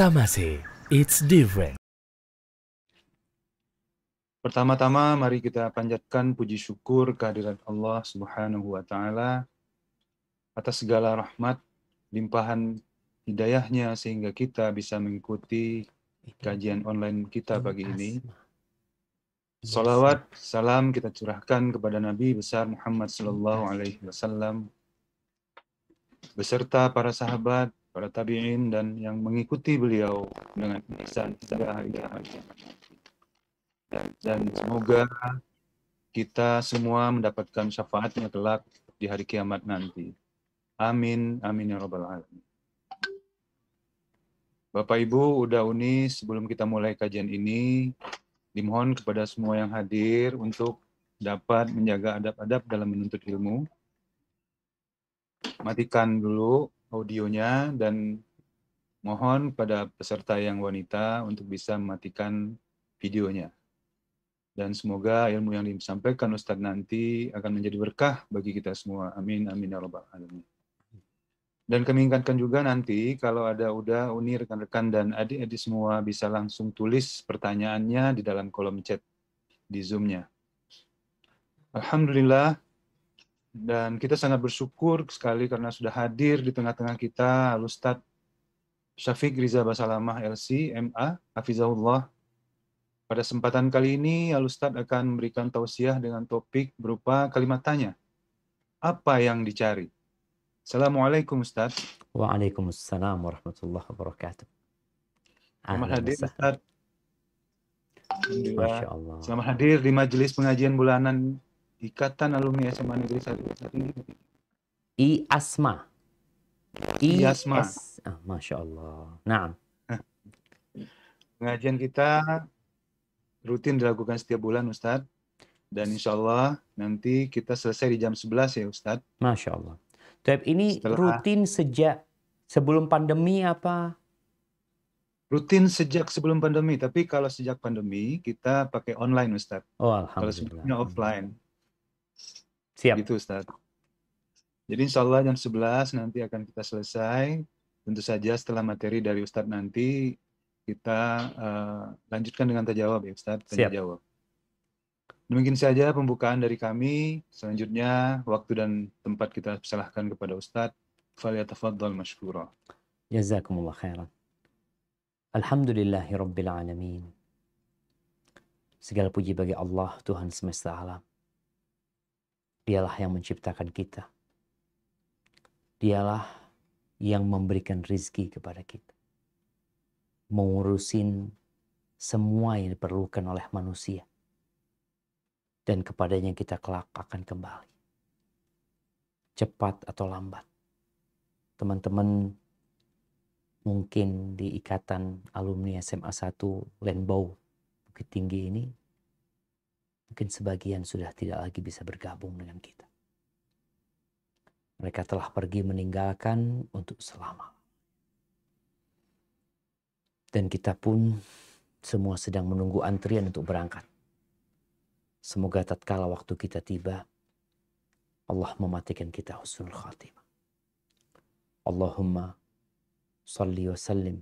Sama sih, it's different. Pertama-tama mari kita panjatkan puji syukur kehadiran Allah Subhanahu wa taala atas segala rahmat, limpahan hidayahnya sehingga kita bisa mengikuti kajian online kita pagi ini. Salawat, salam kita curahkan kepada Nabi besar Muhammad Sallallahu Alaihi Wasallam beserta para sahabat, para tabi'in dan yang mengikuti beliau dengan ihsan hingga Dan semoga kita semua mendapatkan syafaatnya kelak di hari kiamat nanti. Amin, amin ya rabbal alamin. Bapak Ibu, udah unis sebelum kita mulai kajian ini, dimohon kepada semua yang hadir untuk dapat menjaga adab-adab dalam menuntut ilmu. Matikan dulu audionya dan mohon pada peserta yang wanita untuk bisa mematikan videonya. Dan semoga ilmu yang disampaikan Ustadz nanti akan menjadi berkah bagi kita semua. Amin, amin, ya Rabbal Alamin. Dan kami ingatkan juga nanti kalau ada udah uni rekan-rekan dan adik-adik semua bisa langsung tulis pertanyaannya di dalam kolom chat di Zoom-nya. Alhamdulillah, dan kita sangat bersyukur sekali karena sudah hadir di tengah-tengah kita Alustad Syafiq Riza Basalamah LC, MA, Hafizahullah. Pada kesempatan kali ini, Alustad akan memberikan tausiah dengan topik berupa kalimat tanya. Apa yang dicari? Assalamualaikum Ustaz. Waalaikumsalam warahmatullahi wabarakatuh. Selamat hadir Ustaz. Masya Allah. Selamat hadir di majelis pengajian bulanan Ikatan Alumni SMA Negeri Satu Tinggi. I Asma. I, Asma. As ah, Masya Allah. Nah. Pengajian kita rutin dilakukan setiap bulan Ustadz. Dan insya Allah nanti kita selesai di jam 11 ya Ustadz. Masya Allah. Tapi ini Setelah, rutin sejak sebelum pandemi apa? rutin sejak sebelum pandemi, tapi kalau sejak pandemi kita pakai online Ustaz. Oh, alhamdulillah. Kalau sebelumnya offline. Siap. Gitu Ustaz. Jadi insya Allah jam 11 nanti akan kita selesai. Tentu saja setelah materi dari Ustadz nanti kita uh, lanjutkan dengan terjawab ya Ustadz. Tanya Siap. jawab. Demikian saja pembukaan dari kami. Selanjutnya waktu dan tempat kita serahkan kepada Ustadz. Faliyatafaddal mashkura. Jazakumullah khairan. Alhamdulillahi Rabbil Alamin. Segala puji bagi Allah, Tuhan semesta alam Dialah yang menciptakan kita. Dialah yang memberikan rizki kepada kita. Mengurusin semua yang diperlukan oleh manusia. Dan kepadanya kita kelak akan kembali. Cepat atau lambat. Teman-teman mungkin di ikatan alumni SMA 1 Lenbow Bukit Tinggi ini Mungkin sebagian sudah tidak lagi bisa bergabung dengan kita. Mereka telah pergi meninggalkan untuk selama. Dan kita pun semua sedang menunggu antrian untuk berangkat. Semoga tatkala waktu kita tiba, Allah mematikan kita husnul khatimah. Allahumma salli wa sallim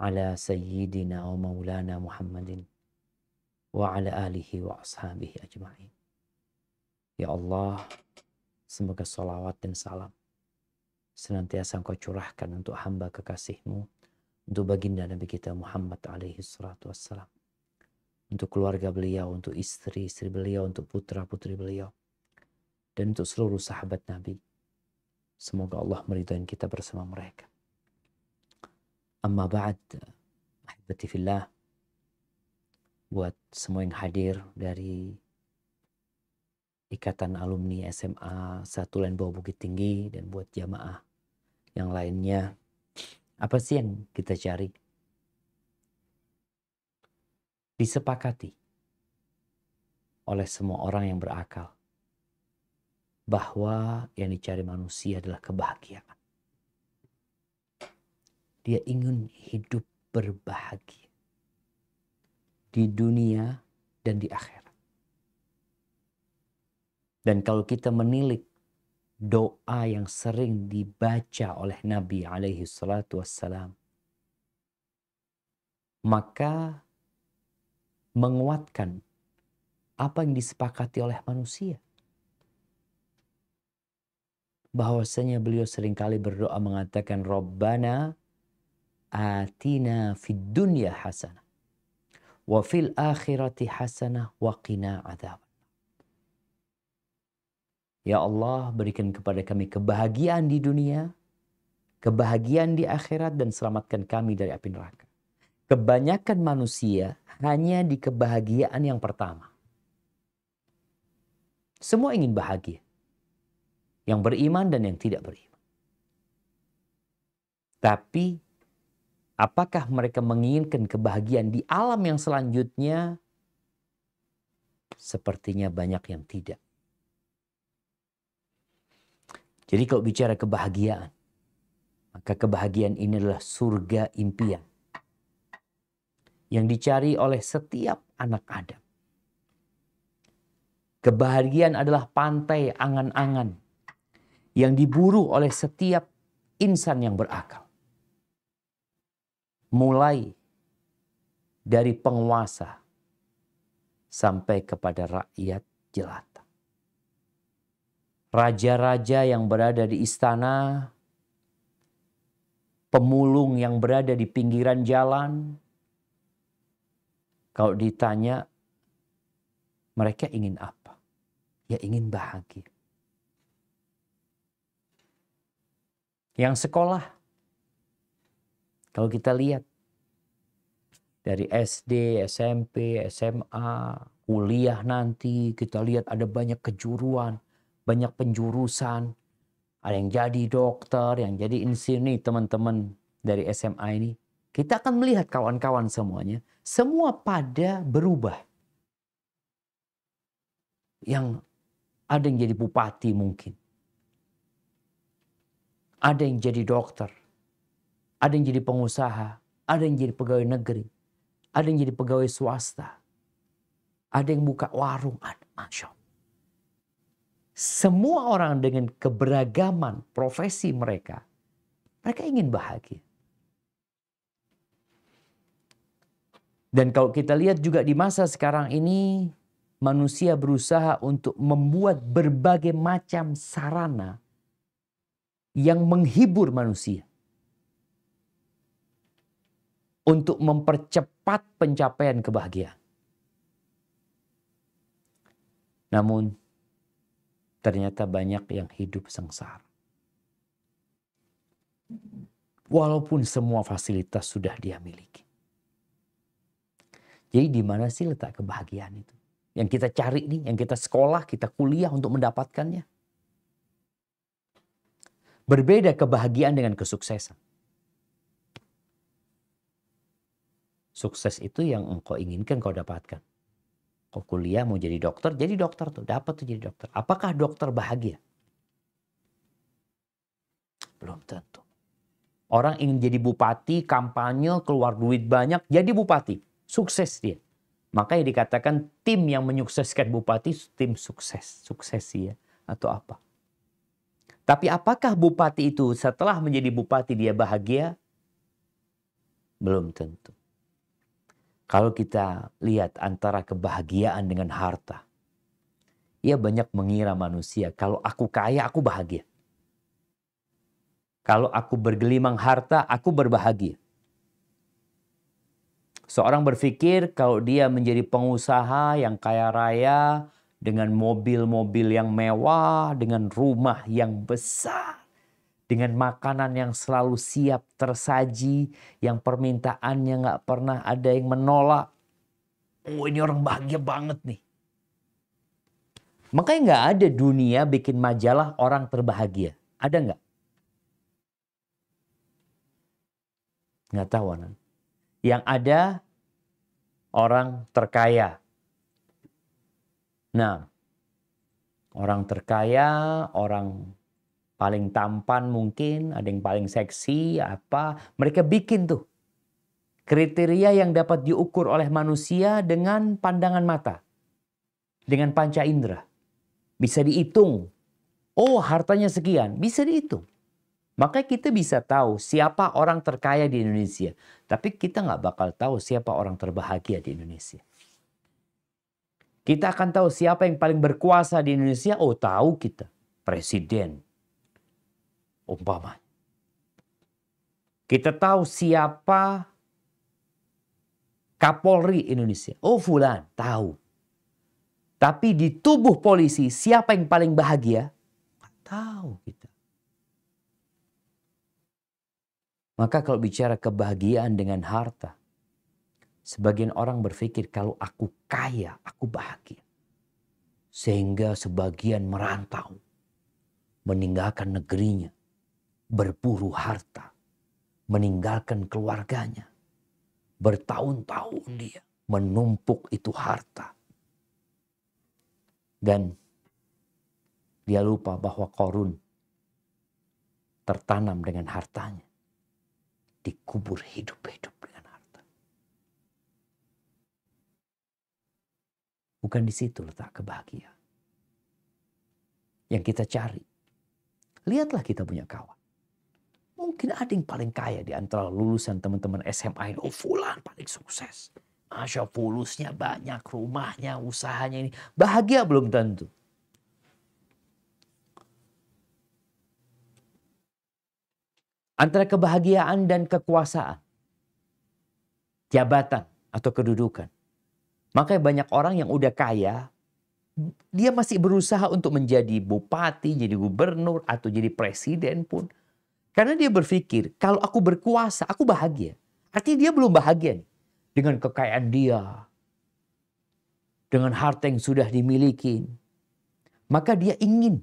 ala sayyidina wa maulana Muhammadin wa ala alihi wa ashabihi ajma'in. Ya Allah, semoga salawat dan salam senantiasa engkau curahkan untuk hamba kekasihmu, untuk baginda Nabi kita Muhammad alaihi salatu wassalam, untuk keluarga beliau, untuk istri-istri beliau, untuk putra-putri beliau, dan untuk seluruh sahabat Nabi. Semoga Allah meridhoin kita bersama mereka. Amma ba'd, ahibati fillah, buat semua yang hadir dari Ikatan Alumni SMA Satu Lain Bawah Bukit Tinggi dan buat jamaah yang lainnya. Apa sih yang kita cari? Disepakati oleh semua orang yang berakal bahwa yang dicari manusia adalah kebahagiaan. Dia ingin hidup berbahagia di dunia dan di akhirat. Dan kalau kita menilik doa yang sering dibaca oleh Nabi alaihi salatu wassalam, maka menguatkan apa yang disepakati oleh manusia. Bahwasanya beliau seringkali berdoa mengatakan Rabbana atina fid dunya hasanah wa fil akhirati hasanah wa qina adab. Ya Allah, berikan kepada kami kebahagiaan di dunia, kebahagiaan di akhirat dan selamatkan kami dari api neraka. Kebanyakan manusia hanya di kebahagiaan yang pertama. Semua ingin bahagia. Yang beriman dan yang tidak beriman. Tapi Apakah mereka menginginkan kebahagiaan di alam yang selanjutnya? Sepertinya banyak yang tidak. Jadi kalau bicara kebahagiaan, maka kebahagiaan ini adalah surga impian yang dicari oleh setiap anak Adam. Kebahagiaan adalah pantai angan-angan yang diburu oleh setiap insan yang berakal mulai dari penguasa sampai kepada rakyat jelata. Raja-raja yang berada di istana, pemulung yang berada di pinggiran jalan, kalau ditanya mereka ingin apa? Ya ingin bahagia. Yang sekolah kalau kita lihat dari SD, SMP, SMA, kuliah nanti kita lihat ada banyak kejuruan, banyak penjurusan. Ada yang jadi dokter, yang jadi insinyur teman-teman dari SMA ini. Kita akan melihat kawan-kawan semuanya, semua pada berubah. Yang ada yang jadi bupati mungkin. Ada yang jadi dokter ada yang jadi pengusaha, ada yang jadi pegawai negeri, ada yang jadi pegawai swasta, ada yang buka warung, ada masya Allah. Semua orang dengan keberagaman profesi mereka, mereka ingin bahagia. Dan kalau kita lihat juga di masa sekarang ini, manusia berusaha untuk membuat berbagai macam sarana yang menghibur manusia untuk mempercepat pencapaian kebahagiaan. Namun, ternyata banyak yang hidup sengsara. Walaupun semua fasilitas sudah dia miliki. Jadi di mana sih letak kebahagiaan itu? Yang kita cari nih, yang kita sekolah, kita kuliah untuk mendapatkannya. Berbeda kebahagiaan dengan kesuksesan. Sukses itu yang engkau inginkan kau dapatkan. Kau kuliah mau jadi dokter, jadi dokter tuh. Dapat tuh jadi dokter. Apakah dokter bahagia? Belum tentu. Orang ingin jadi bupati, kampanye, keluar duit banyak, jadi bupati. Sukses dia. Maka yang dikatakan tim yang menyukseskan bupati, tim sukses. Sukses ya. Atau apa. Tapi apakah bupati itu setelah menjadi bupati dia bahagia? Belum tentu. Kalau kita lihat antara kebahagiaan dengan harta, ya banyak mengira manusia, kalau aku kaya, aku bahagia. Kalau aku bergelimang harta, aku berbahagia. Seorang berpikir kalau dia menjadi pengusaha yang kaya raya dengan mobil-mobil yang mewah, dengan rumah yang besar, dengan makanan yang selalu siap tersaji, yang permintaannya nggak pernah ada yang menolak. Oh ini orang bahagia banget nih. Makanya nggak ada dunia bikin majalah orang terbahagia. Ada nggak? Nggak tahu anak. Yang ada orang terkaya. Nah, orang terkaya, orang paling tampan mungkin, ada yang paling seksi, apa. Mereka bikin tuh kriteria yang dapat diukur oleh manusia dengan pandangan mata, dengan panca indera. Bisa dihitung. Oh, hartanya sekian, bisa dihitung. Makanya kita bisa tahu siapa orang terkaya di Indonesia. Tapi kita nggak bakal tahu siapa orang terbahagia di Indonesia. Kita akan tahu siapa yang paling berkuasa di Indonesia. Oh tahu kita. Presiden, umpama. Kita tahu siapa Kapolri Indonesia. Oh fulan, tahu. Tapi di tubuh polisi siapa yang paling bahagia? Nggak tahu kita. Maka kalau bicara kebahagiaan dengan harta, sebagian orang berpikir kalau aku kaya, aku bahagia. Sehingga sebagian merantau, meninggalkan negerinya, berburu harta, meninggalkan keluarganya. Bertahun-tahun dia menumpuk itu harta. Dan dia lupa bahwa korun tertanam dengan hartanya. Dikubur hidup-hidup dengan harta. Bukan di situ letak kebahagiaan. Yang kita cari. Lihatlah kita punya kawan. Mungkin ada yang paling kaya di antara lulusan teman-teman SMA ini. Oh Fulan paling sukses. Masya fulusnya banyak, rumahnya, usahanya ini. Bahagia belum tentu. Antara kebahagiaan dan kekuasaan. Jabatan atau kedudukan. Makanya banyak orang yang udah kaya, dia masih berusaha untuk menjadi bupati, jadi gubernur, atau jadi presiden pun. Karena dia berpikir, kalau aku berkuasa, aku bahagia. Artinya dia belum bahagia nih. Dengan kekayaan dia. Dengan harta yang sudah dimiliki. Maka dia ingin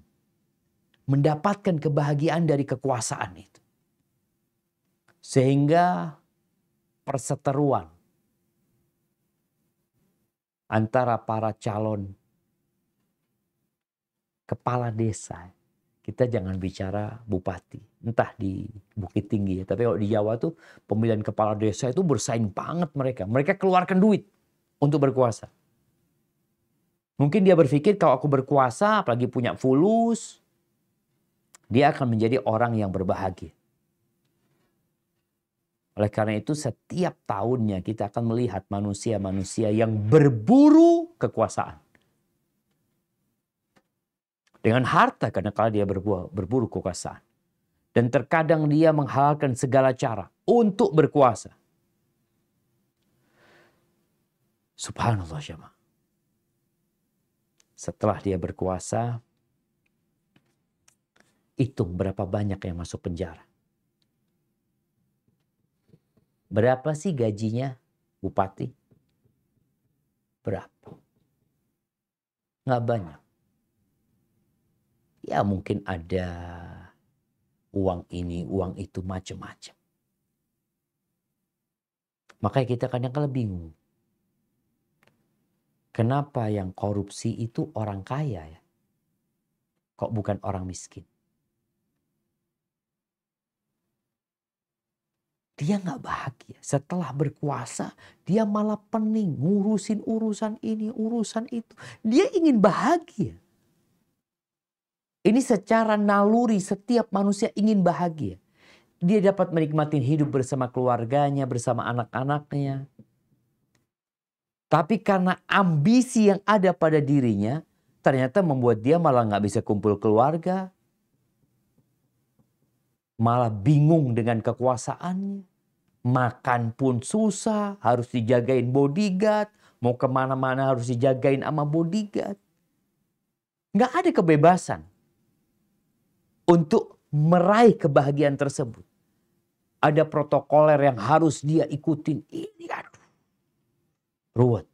mendapatkan kebahagiaan dari kekuasaan itu. Sehingga perseteruan antara para calon kepala desa kita jangan bicara bupati, entah di Bukit Tinggi ya. Tapi kalau di Jawa tuh pemilihan kepala desa itu bersaing banget mereka. Mereka keluarkan duit untuk berkuasa. Mungkin dia berpikir kalau aku berkuasa, apalagi punya fulus, dia akan menjadi orang yang berbahagia. Oleh karena itu setiap tahunnya kita akan melihat manusia-manusia yang berburu kekuasaan dengan harta karena kala dia berbuah, berburu kekuasaan. Dan terkadang dia menghalalkan segala cara untuk berkuasa. Subhanallah jemaah. Setelah dia berkuasa, hitung berapa banyak yang masuk penjara. Berapa sih gajinya bupati? Berapa? Nggak banyak Ya mungkin ada uang ini, uang itu, macam-macam. Makanya kita kadang-kadang bingung. Kenapa yang korupsi itu orang kaya ya? Kok bukan orang miskin? Dia nggak bahagia. Setelah berkuasa, dia malah pening ngurusin urusan ini, urusan itu. Dia ingin bahagia. Ini secara naluri setiap manusia ingin bahagia. Dia dapat menikmati hidup bersama keluarganya, bersama anak-anaknya. Tapi karena ambisi yang ada pada dirinya, ternyata membuat dia malah nggak bisa kumpul keluarga, malah bingung dengan kekuasaannya. Makan pun susah, harus dijagain bodyguard. Mau kemana-mana harus dijagain sama bodyguard. Nggak ada kebebasan untuk meraih kebahagiaan tersebut. Ada protokoler yang harus dia ikutin. Ini aduh. Ruwet.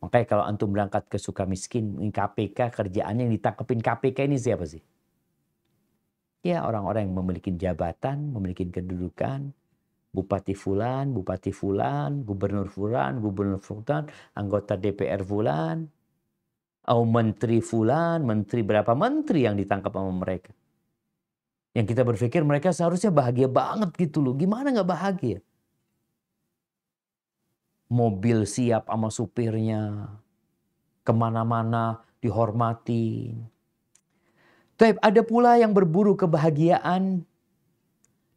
Makanya kalau antum berangkat ke suka Sukamiskin, KPK kerjaannya yang ditangkepin KPK ini siapa sih? Ya orang-orang yang memiliki jabatan, memiliki kedudukan, Bupati Fulan, Bupati Fulan, Gubernur Fulan, Gubernur Fulan, anggota DPR Fulan, oh, menteri fulan, menteri berapa menteri yang ditangkap sama mereka. Yang kita berpikir mereka seharusnya bahagia banget gitu loh. Gimana nggak bahagia? Mobil siap sama supirnya. Kemana-mana dihormati. Tapi ada pula yang berburu kebahagiaan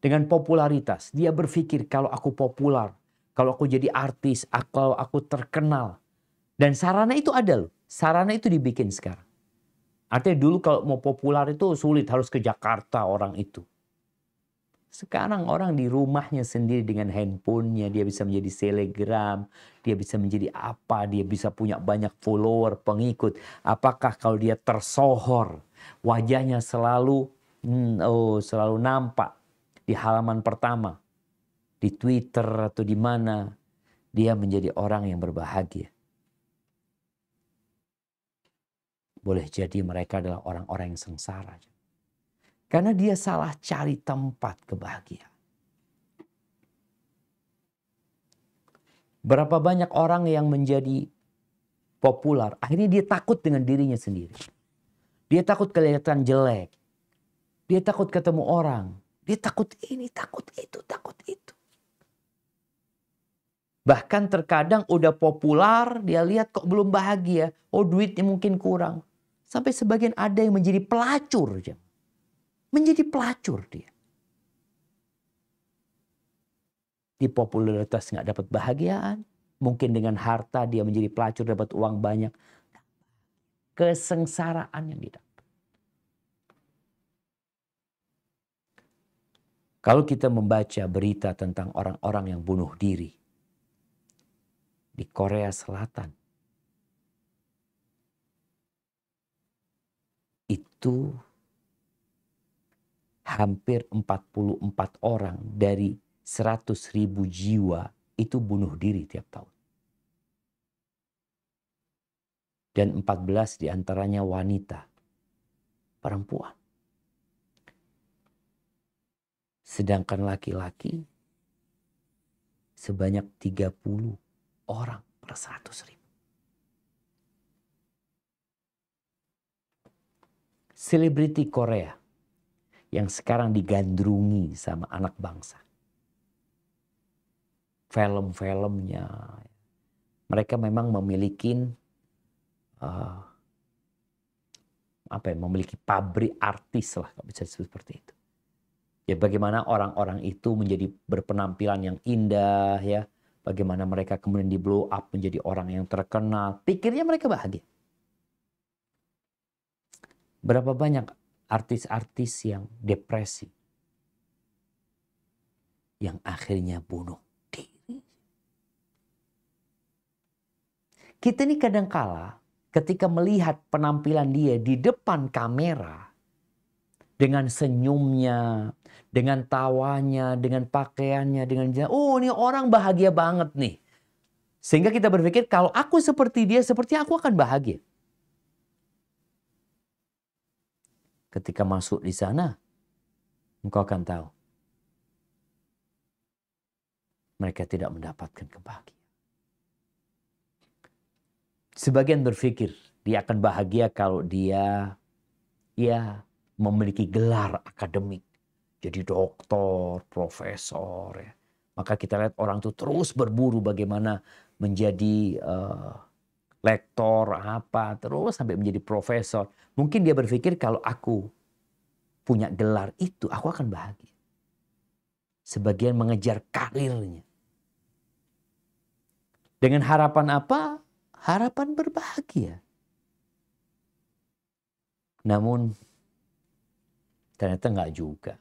dengan popularitas. Dia berpikir kalau aku populer, kalau aku jadi artis, kalau aku terkenal. Dan sarana itu ada loh sarana itu dibikin sekarang. Artinya dulu kalau mau populer itu sulit harus ke Jakarta orang itu. Sekarang orang di rumahnya sendiri dengan handphonenya dia bisa menjadi selegram, dia bisa menjadi apa, dia bisa punya banyak follower, pengikut. Apakah kalau dia tersohor, wajahnya selalu hmm, oh selalu nampak di halaman pertama, di Twitter atau di mana, dia menjadi orang yang berbahagia. Boleh jadi mereka adalah orang-orang yang sengsara. Karena dia salah cari tempat kebahagiaan. Berapa banyak orang yang menjadi populer, akhirnya dia takut dengan dirinya sendiri. Dia takut kelihatan jelek. Dia takut ketemu orang. Dia takut ini, takut itu, takut itu. Bahkan terkadang udah populer, dia lihat kok belum bahagia. Oh duitnya mungkin kurang. Sampai sebagian ada yang menjadi pelacur. Menjadi pelacur dia. Di popularitas nggak dapat bahagiaan. Mungkin dengan harta dia menjadi pelacur dapat uang banyak. Kesengsaraan yang didapat. Kalau kita membaca berita tentang orang-orang yang bunuh diri di Korea Selatan, itu hampir 44 orang dari 100 ribu jiwa itu bunuh diri tiap tahun. Dan 14 diantaranya wanita, perempuan. Sedangkan laki-laki sebanyak 30 orang per 100 ribu. selebriti Korea yang sekarang digandrungi sama anak bangsa. Film-filmnya, mereka memang memiliki uh, apa ya, memiliki pabrik artis lah kalau bisa disebut seperti itu. Ya bagaimana orang-orang itu menjadi berpenampilan yang indah ya, bagaimana mereka kemudian di blow up menjadi orang yang terkenal. Pikirnya mereka bahagia. Berapa banyak artis-artis yang depresi yang akhirnya bunuh diri. Kita ini kadangkala ketika melihat penampilan dia di depan kamera dengan senyumnya, dengan tawanya, dengan pakaiannya, dengan jalan, oh ini orang bahagia banget nih. Sehingga kita berpikir kalau aku seperti dia, seperti aku akan bahagia. Ketika masuk di sana, engkau akan tahu. Mereka tidak mendapatkan kebahagiaan. Sebagian berpikir dia akan bahagia kalau dia ya memiliki gelar akademik. Jadi doktor, profesor ya. Maka kita lihat orang itu terus berburu bagaimana menjadi uh, lektor, apa, terus sampai menjadi profesor. Mungkin dia berpikir kalau aku punya gelar itu, aku akan bahagia. Sebagian mengejar karirnya. Dengan harapan apa? Harapan berbahagia. Namun ternyata enggak juga.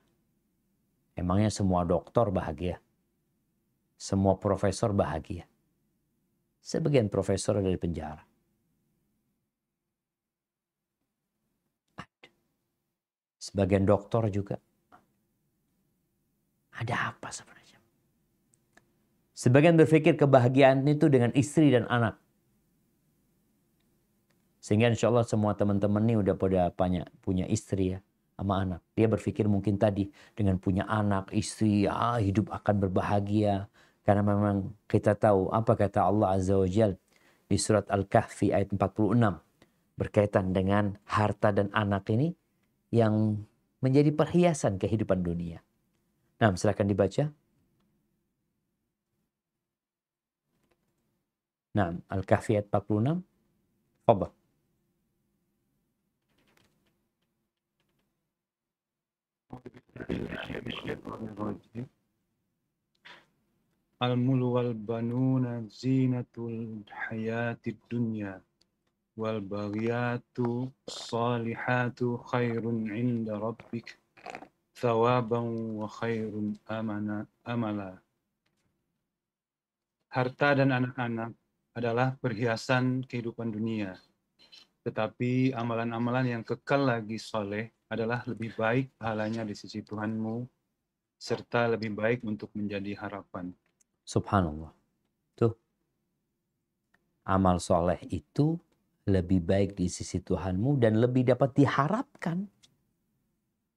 Emangnya semua dokter bahagia? Semua profesor bahagia? sebagian profesor ada di penjara. Ada. Sebagian dokter juga. Ada apa sebenarnya? Sebagian berpikir kebahagiaan itu dengan istri dan anak. Sehingga insya Allah semua teman-teman ini udah pada banyak punya istri ya sama anak. Dia berpikir mungkin tadi dengan punya anak, istri, ah, hidup akan berbahagia. Karena memang kita tahu apa kata Allah Azza wa Jal di surat Al-Kahfi ayat 46 berkaitan dengan harta dan anak ini yang menjadi perhiasan kehidupan dunia. Nah, silahkan dibaca. Nah, Al-Kahfi ayat 46. Fadhal. Bismillahirrahmanirrahim. Al-mul wal banuna zinatul hayatid dunya wal baghiyatu salihatu khairun inda rabbik thawaban wa khairun amana amala. Harta dan anak-anak adalah perhiasan kehidupan dunia. Tetapi amalan-amalan yang kekal lagi soleh adalah lebih baik pahalanya di sisi Tuhanmu, serta lebih baik untuk menjadi harapan. Subhanallah. Tuh. Amal soleh itu lebih baik di sisi Tuhanmu dan lebih dapat diharapkan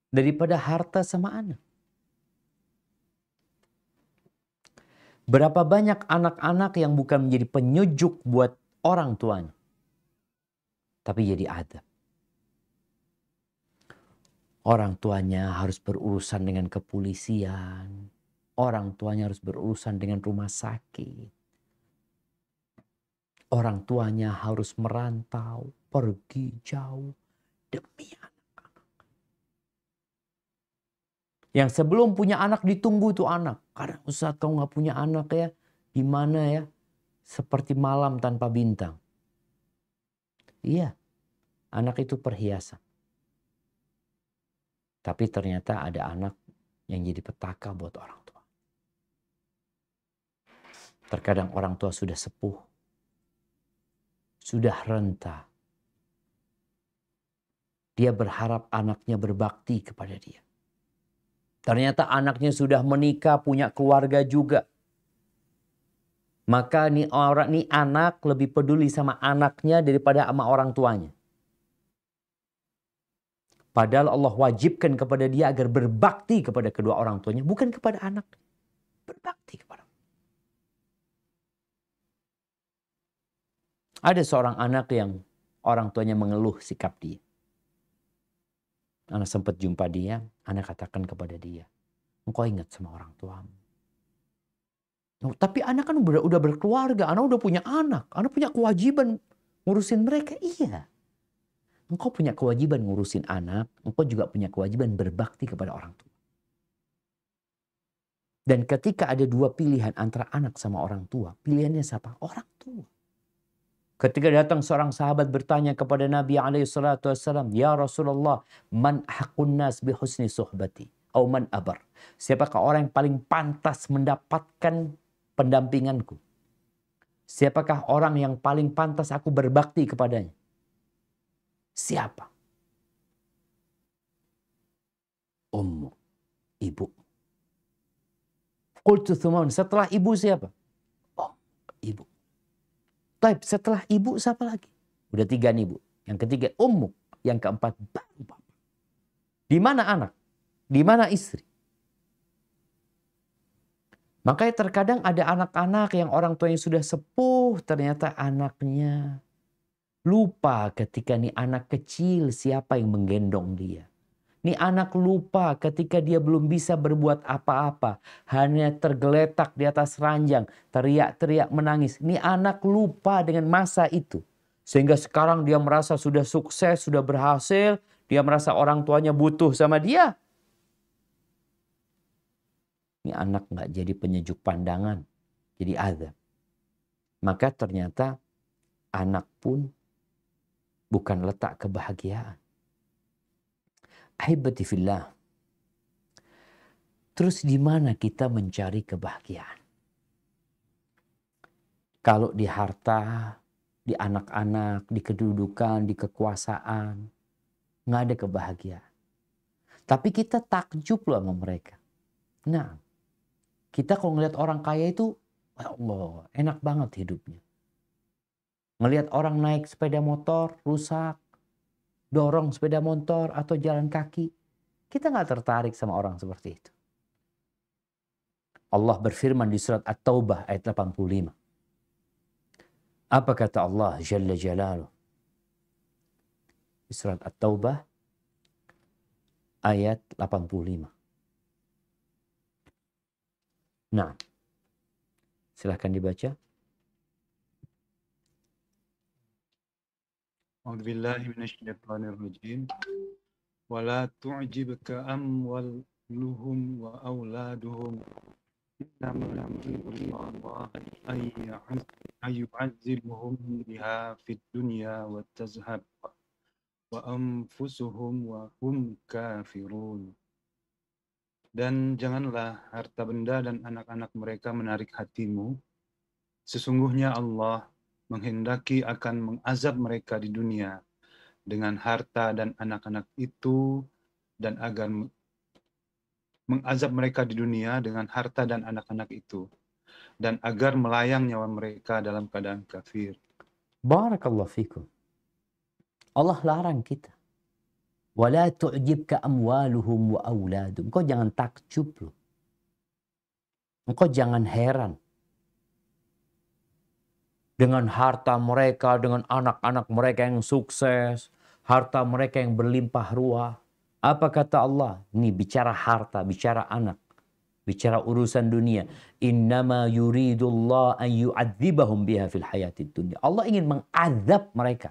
daripada harta sama anak. Berapa banyak anak-anak yang bukan menjadi penyujuk buat orang tuanya. Tapi jadi ada Orang tuanya harus berurusan dengan kepolisian, Orang tuanya harus berurusan dengan rumah sakit. Orang tuanya harus merantau, pergi jauh demi anak Yang sebelum punya anak ditunggu itu anak. Karena Ustaz kau nggak punya anak ya, gimana ya? Seperti malam tanpa bintang. Iya, anak itu perhiasan. Tapi ternyata ada anak yang jadi petaka buat orang Terkadang orang tua sudah sepuh, sudah renta. Dia berharap anaknya berbakti kepada dia. Ternyata anaknya sudah menikah, punya keluarga juga. Maka nih orang nih anak lebih peduli sama anaknya daripada sama orang tuanya. Padahal Allah wajibkan kepada dia agar berbakti kepada kedua orang tuanya, bukan kepada anak. Berbakti kepada Ada seorang anak yang orang tuanya mengeluh sikap dia. Anak sempat jumpa dia, anak katakan kepada dia, engkau ingat sama orang tuamu. Oh, tapi anak kan udah, udah berkeluarga, anak udah punya anak, anak punya kewajiban ngurusin mereka. Iya, engkau punya kewajiban ngurusin anak, engkau juga punya kewajiban berbakti kepada orang tua. Dan ketika ada dua pilihan antara anak sama orang tua, pilihannya siapa? Orang tua. Ketika datang seorang sahabat bertanya kepada Nabi SAW, Ya Rasulullah, man hakun nas bi husni suhbati. atau man abar. Siapakah orang yang paling pantas mendapatkan pendampinganku? Siapakah orang yang paling pantas aku berbakti kepadanya? Siapa? Ummu, ibu. Qultu setelah ibu siapa? Taib, setelah ibu siapa lagi? Udah tiga nih bu. Yang ketiga ummu. Yang keempat baru bapak. Di mana anak? Di mana istri? Makanya terkadang ada anak-anak yang orang tuanya sudah sepuh, ternyata anaknya lupa ketika nih anak kecil siapa yang menggendong dia. Ini anak lupa ketika dia belum bisa berbuat apa-apa. Hanya tergeletak di atas ranjang, teriak-teriak menangis. Ini anak lupa dengan masa itu. Sehingga sekarang dia merasa sudah sukses, sudah berhasil. Dia merasa orang tuanya butuh sama dia. Ini anak nggak jadi penyejuk pandangan. Jadi azab. Maka ternyata anak pun bukan letak kebahagiaan. Ahibati fillah. Terus di mana kita mencari kebahagiaan? Kalau di harta, di anak-anak, di kedudukan, di kekuasaan, nggak ada kebahagiaan. Tapi kita takjub loh sama mereka. Nah, kita kalau ngelihat orang kaya itu, ya Allah, enak banget hidupnya. Ngelihat orang naik sepeda motor rusak, dorong sepeda motor atau jalan kaki. Kita nggak tertarik sama orang seperti itu. Allah berfirman di surat At-Taubah ayat 85. Apa kata Allah Jalla Jalaluh? Di surat At-Taubah ayat 85. Nah, silahkan dibaca. أعوذ بالله من الشيطان الرجيم ولا تعجبك أموالهم وأولادهم إنما يريد الله أن يعذبهم بها في الدنيا وأنفسهم وهم كافرون dan janganlah harta benda dan anak-anak mereka menarik hatimu. Sesungguhnya Allah menghendaki akan mengazab mereka di dunia dengan harta dan anak-anak itu dan agar mengazab mereka di dunia dengan harta dan anak-anak itu dan agar melayang nyawa mereka dalam keadaan kafir. Barakallahu fikum. Allah larang kita. Wala tu'jibka amwaluhum wa auladum. Kau jangan takjub loh. Engkau jangan heran dengan harta mereka, dengan anak-anak mereka yang sukses, harta mereka yang berlimpah ruah. Apa kata Allah? Ini bicara harta, bicara anak, bicara urusan dunia. Innama yuridullah an yu'adzibahum biha fil hayati dunia. Allah ingin mengadab mereka.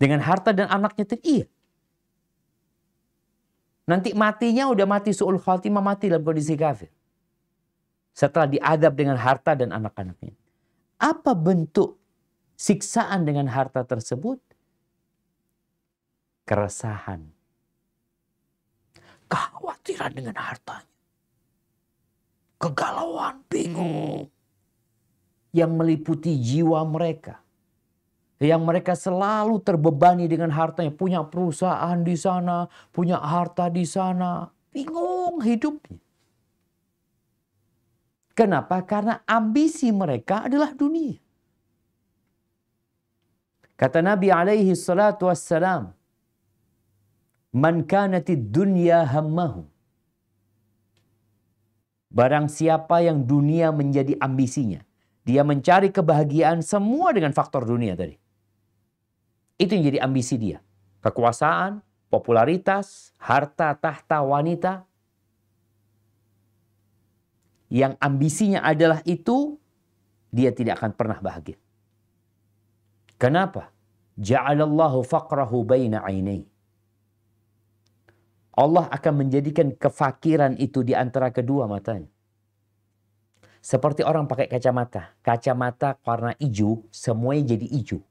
Dengan harta dan anaknya itu iya. Nanti matinya udah mati su'ul khatimah mati dalam kondisi kafir. Setelah diadab dengan harta dan anak-anaknya. Apa bentuk siksaan dengan harta tersebut? Keresahan. Kekhawatiran dengan hartanya. Kegalauan, bingung. Yang meliputi jiwa mereka. Yang mereka selalu terbebani dengan hartanya. Punya perusahaan di sana, punya harta di sana. Bingung hidupnya. Kenapa? Karena ambisi mereka adalah dunia. Kata Nabi alaihi salatu wassalam, Man kanati dunya hammahu. Barang siapa yang dunia menjadi ambisinya. Dia mencari kebahagiaan semua dengan faktor dunia tadi. Itu yang jadi ambisi dia. Kekuasaan, popularitas, harta, tahta, wanita, yang ambisinya adalah itu, dia tidak akan pernah bahagia. Kenapa? Ja'alallahu faqrahu baina aini. Allah akan menjadikan kefakiran itu di antara kedua matanya. Seperti orang pakai kacamata. Kacamata warna hijau, semuanya jadi hijau.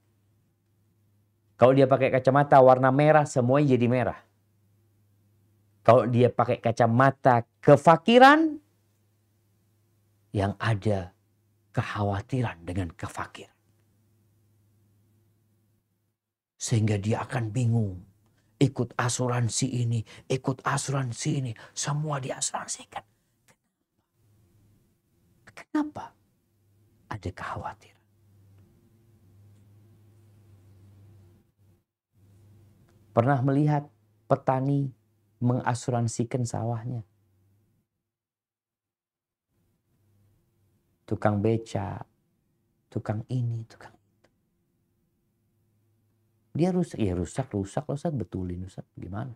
Kalau dia pakai kacamata warna merah, semuanya jadi merah. Kalau dia pakai kacamata kefakiran, yang ada kekhawatiran dengan kefakir Sehingga dia akan bingung. Ikut asuransi ini, ikut asuransi ini. Semua diasuransikan. Kenapa? Ada kekhawatiran. Pernah melihat petani mengasuransikan sawahnya. tukang beca, tukang ini, tukang itu. Dia rusak, ya rusak, rusak, rusak, betulin, rusak, gimana?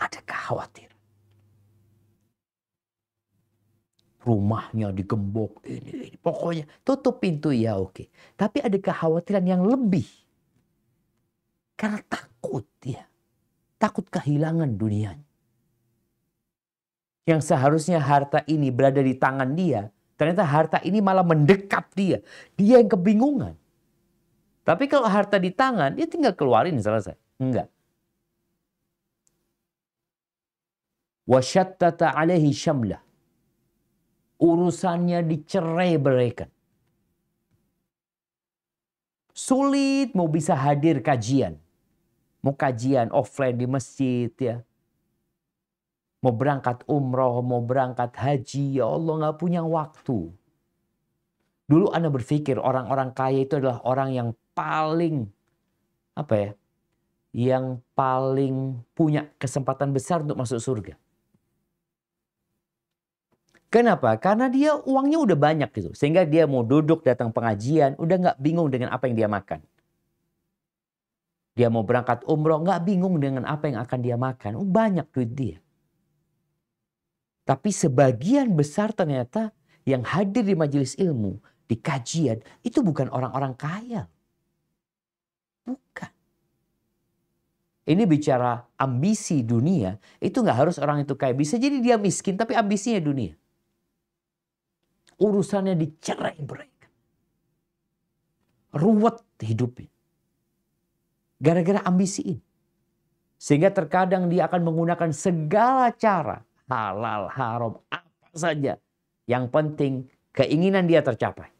Ada kekhawatiran. rumahnya digembok ini, ini pokoknya tutup pintu ya oke tapi ada kekhawatiran yang lebih karena takut ya takut kehilangan dunianya yang seharusnya harta ini berada di tangan dia, ternyata harta ini malah mendekap dia. Dia yang kebingungan. Tapi kalau harta di tangan, dia tinggal keluarin selesai. Enggak. Wasyattata alaihi syamlah. Urusannya dicerai berikan. Sulit mau bisa hadir kajian. Mau kajian offline di masjid ya Mau berangkat umroh, mau berangkat haji, ya Allah nggak punya waktu. Dulu Anda berpikir orang-orang kaya itu adalah orang yang paling apa ya? Yang paling punya kesempatan besar untuk masuk surga. Kenapa? Karena dia uangnya udah banyak gitu. Sehingga dia mau duduk datang pengajian, udah nggak bingung dengan apa yang dia makan. Dia mau berangkat umroh, nggak bingung dengan apa yang akan dia makan. Oh, banyak duit dia. Tapi sebagian besar ternyata yang hadir di majelis ilmu, di kajian, itu bukan orang-orang kaya. Bukan. Ini bicara ambisi dunia, itu nggak harus orang itu kaya. Bisa jadi dia miskin tapi ambisinya dunia. Urusannya dicerai mereka. Ruwet hidupnya. Gara-gara ambisi ini. Sehingga terkadang dia akan menggunakan segala cara halal, haram, apa saja. Yang penting keinginan dia tercapai.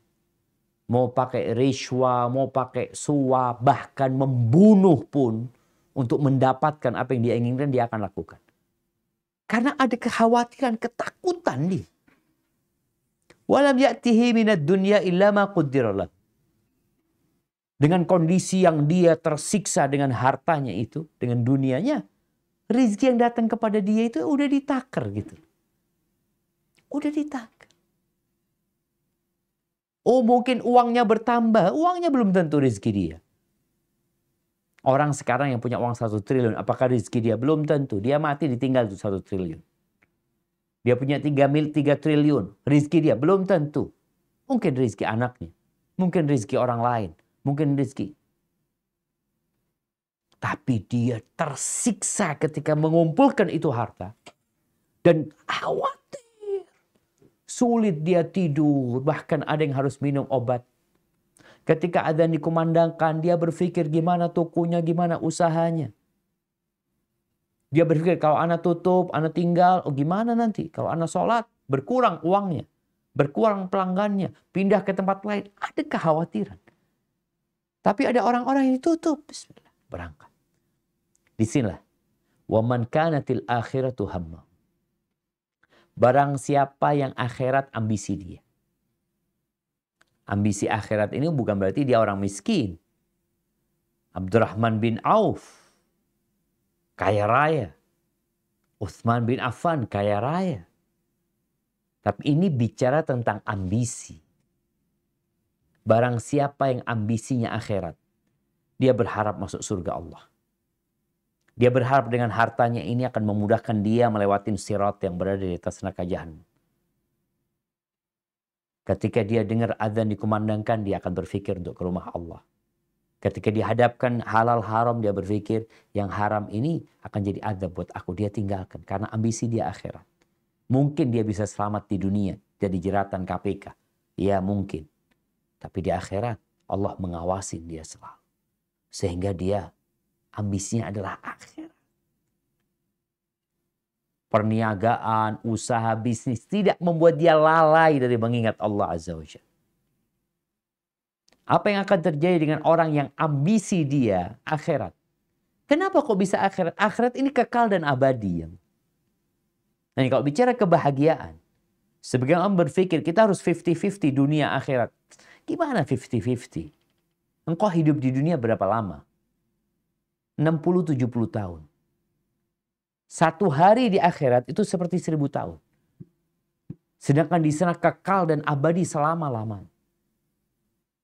Mau pakai riswa, mau pakai suwa, bahkan membunuh pun untuk mendapatkan apa yang dia inginkan dia akan lakukan. Karena ada kekhawatiran, ketakutan dia. Walam ya'tihi minad dunya illa ma Dengan kondisi yang dia tersiksa dengan hartanya itu, dengan dunianya, rizki yang datang kepada dia itu udah ditaker gitu. Udah ditaker. Oh mungkin uangnya bertambah, uangnya belum tentu rizki dia. Orang sekarang yang punya uang satu triliun, apakah rizki dia? Belum tentu. Dia mati ditinggal tuh satu triliun. Dia punya tiga mil, tiga triliun. Rizki dia belum tentu. Mungkin rizki anaknya. Mungkin rizki orang lain. Mungkin rizki tapi dia tersiksa ketika mengumpulkan itu harta. Dan khawatir. Sulit dia tidur. Bahkan ada yang harus minum obat. Ketika ada yang dikumandangkan, dia berpikir gimana tokonya, gimana usahanya. Dia berpikir kalau anak tutup, anak tinggal, oh gimana nanti? Kalau anak sholat, berkurang uangnya, berkurang pelanggannya, pindah ke tempat lain. Ada kekhawatiran. Tapi ada orang-orang yang ditutup. Bismillah, berangkat. Di sinilah. Waman kanatil akhiratu hamma. Barang siapa yang akhirat ambisi dia. Ambisi akhirat ini bukan berarti dia orang miskin. Abdurrahman bin Auf kaya raya. Uthman bin Affan kaya raya. Tapi ini bicara tentang ambisi. Barang siapa yang ambisinya akhirat, dia berharap masuk surga Allah. Dia berharap dengan hartanya ini akan memudahkan dia melewati sirat yang berada di atas neraka jahanam. Ketika dia dengar azan dikumandangkan, dia akan berpikir untuk ke rumah Allah. Ketika dihadapkan halal haram, dia berpikir yang haram ini akan jadi azab buat aku. Dia tinggalkan karena ambisi dia akhirat. Mungkin dia bisa selamat di dunia, jadi jeratan KPK. Ya mungkin. Tapi di akhirat Allah mengawasi dia selalu. Sehingga dia habisnya adalah akhirat. Perniagaan, usaha, bisnis tidak membuat dia lalai dari mengingat Allah Azza wa Apa yang akan terjadi dengan orang yang ambisi dia akhirat? Kenapa kok bisa akhirat? Akhirat ini kekal dan abadi. Nah, kalau bicara kebahagiaan, sebagian orang berpikir kita harus 50-50 dunia akhirat. Gimana 50-50? Engkau hidup di dunia berapa lama? 60-70 tahun. Satu hari di akhirat itu seperti seribu tahun. Sedangkan di sana kekal dan abadi selama-lamanya.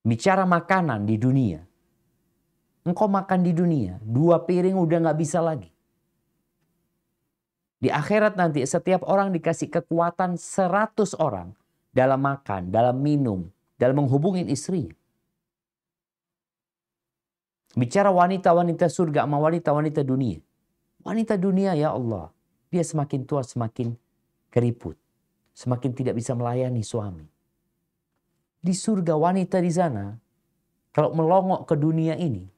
Bicara makanan di dunia. Engkau makan di dunia, dua piring udah gak bisa lagi. Di akhirat nanti setiap orang dikasih kekuatan seratus orang dalam makan, dalam minum, dalam menghubungin istrinya. Bicara wanita-wanita surga sama wanita-wanita dunia. Wanita dunia ya Allah. Dia semakin tua semakin keriput. Semakin tidak bisa melayani suami. Di surga wanita di sana. Kalau melongok ke dunia ini.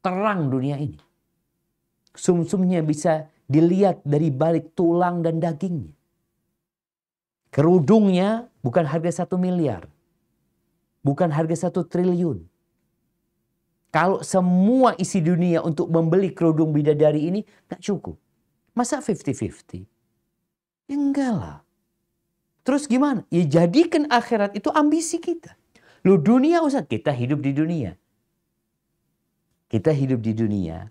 Terang dunia ini. Sumsumnya bisa dilihat dari balik tulang dan dagingnya. Kerudungnya bukan harga satu miliar. Bukan harga satu triliun kalau semua isi dunia untuk membeli kerudung bidadari ini nggak cukup. Masa 50-50? Ya enggak lah. Terus gimana? Ya jadikan akhirat itu ambisi kita. Lu dunia usah kita hidup di dunia. Kita hidup di dunia.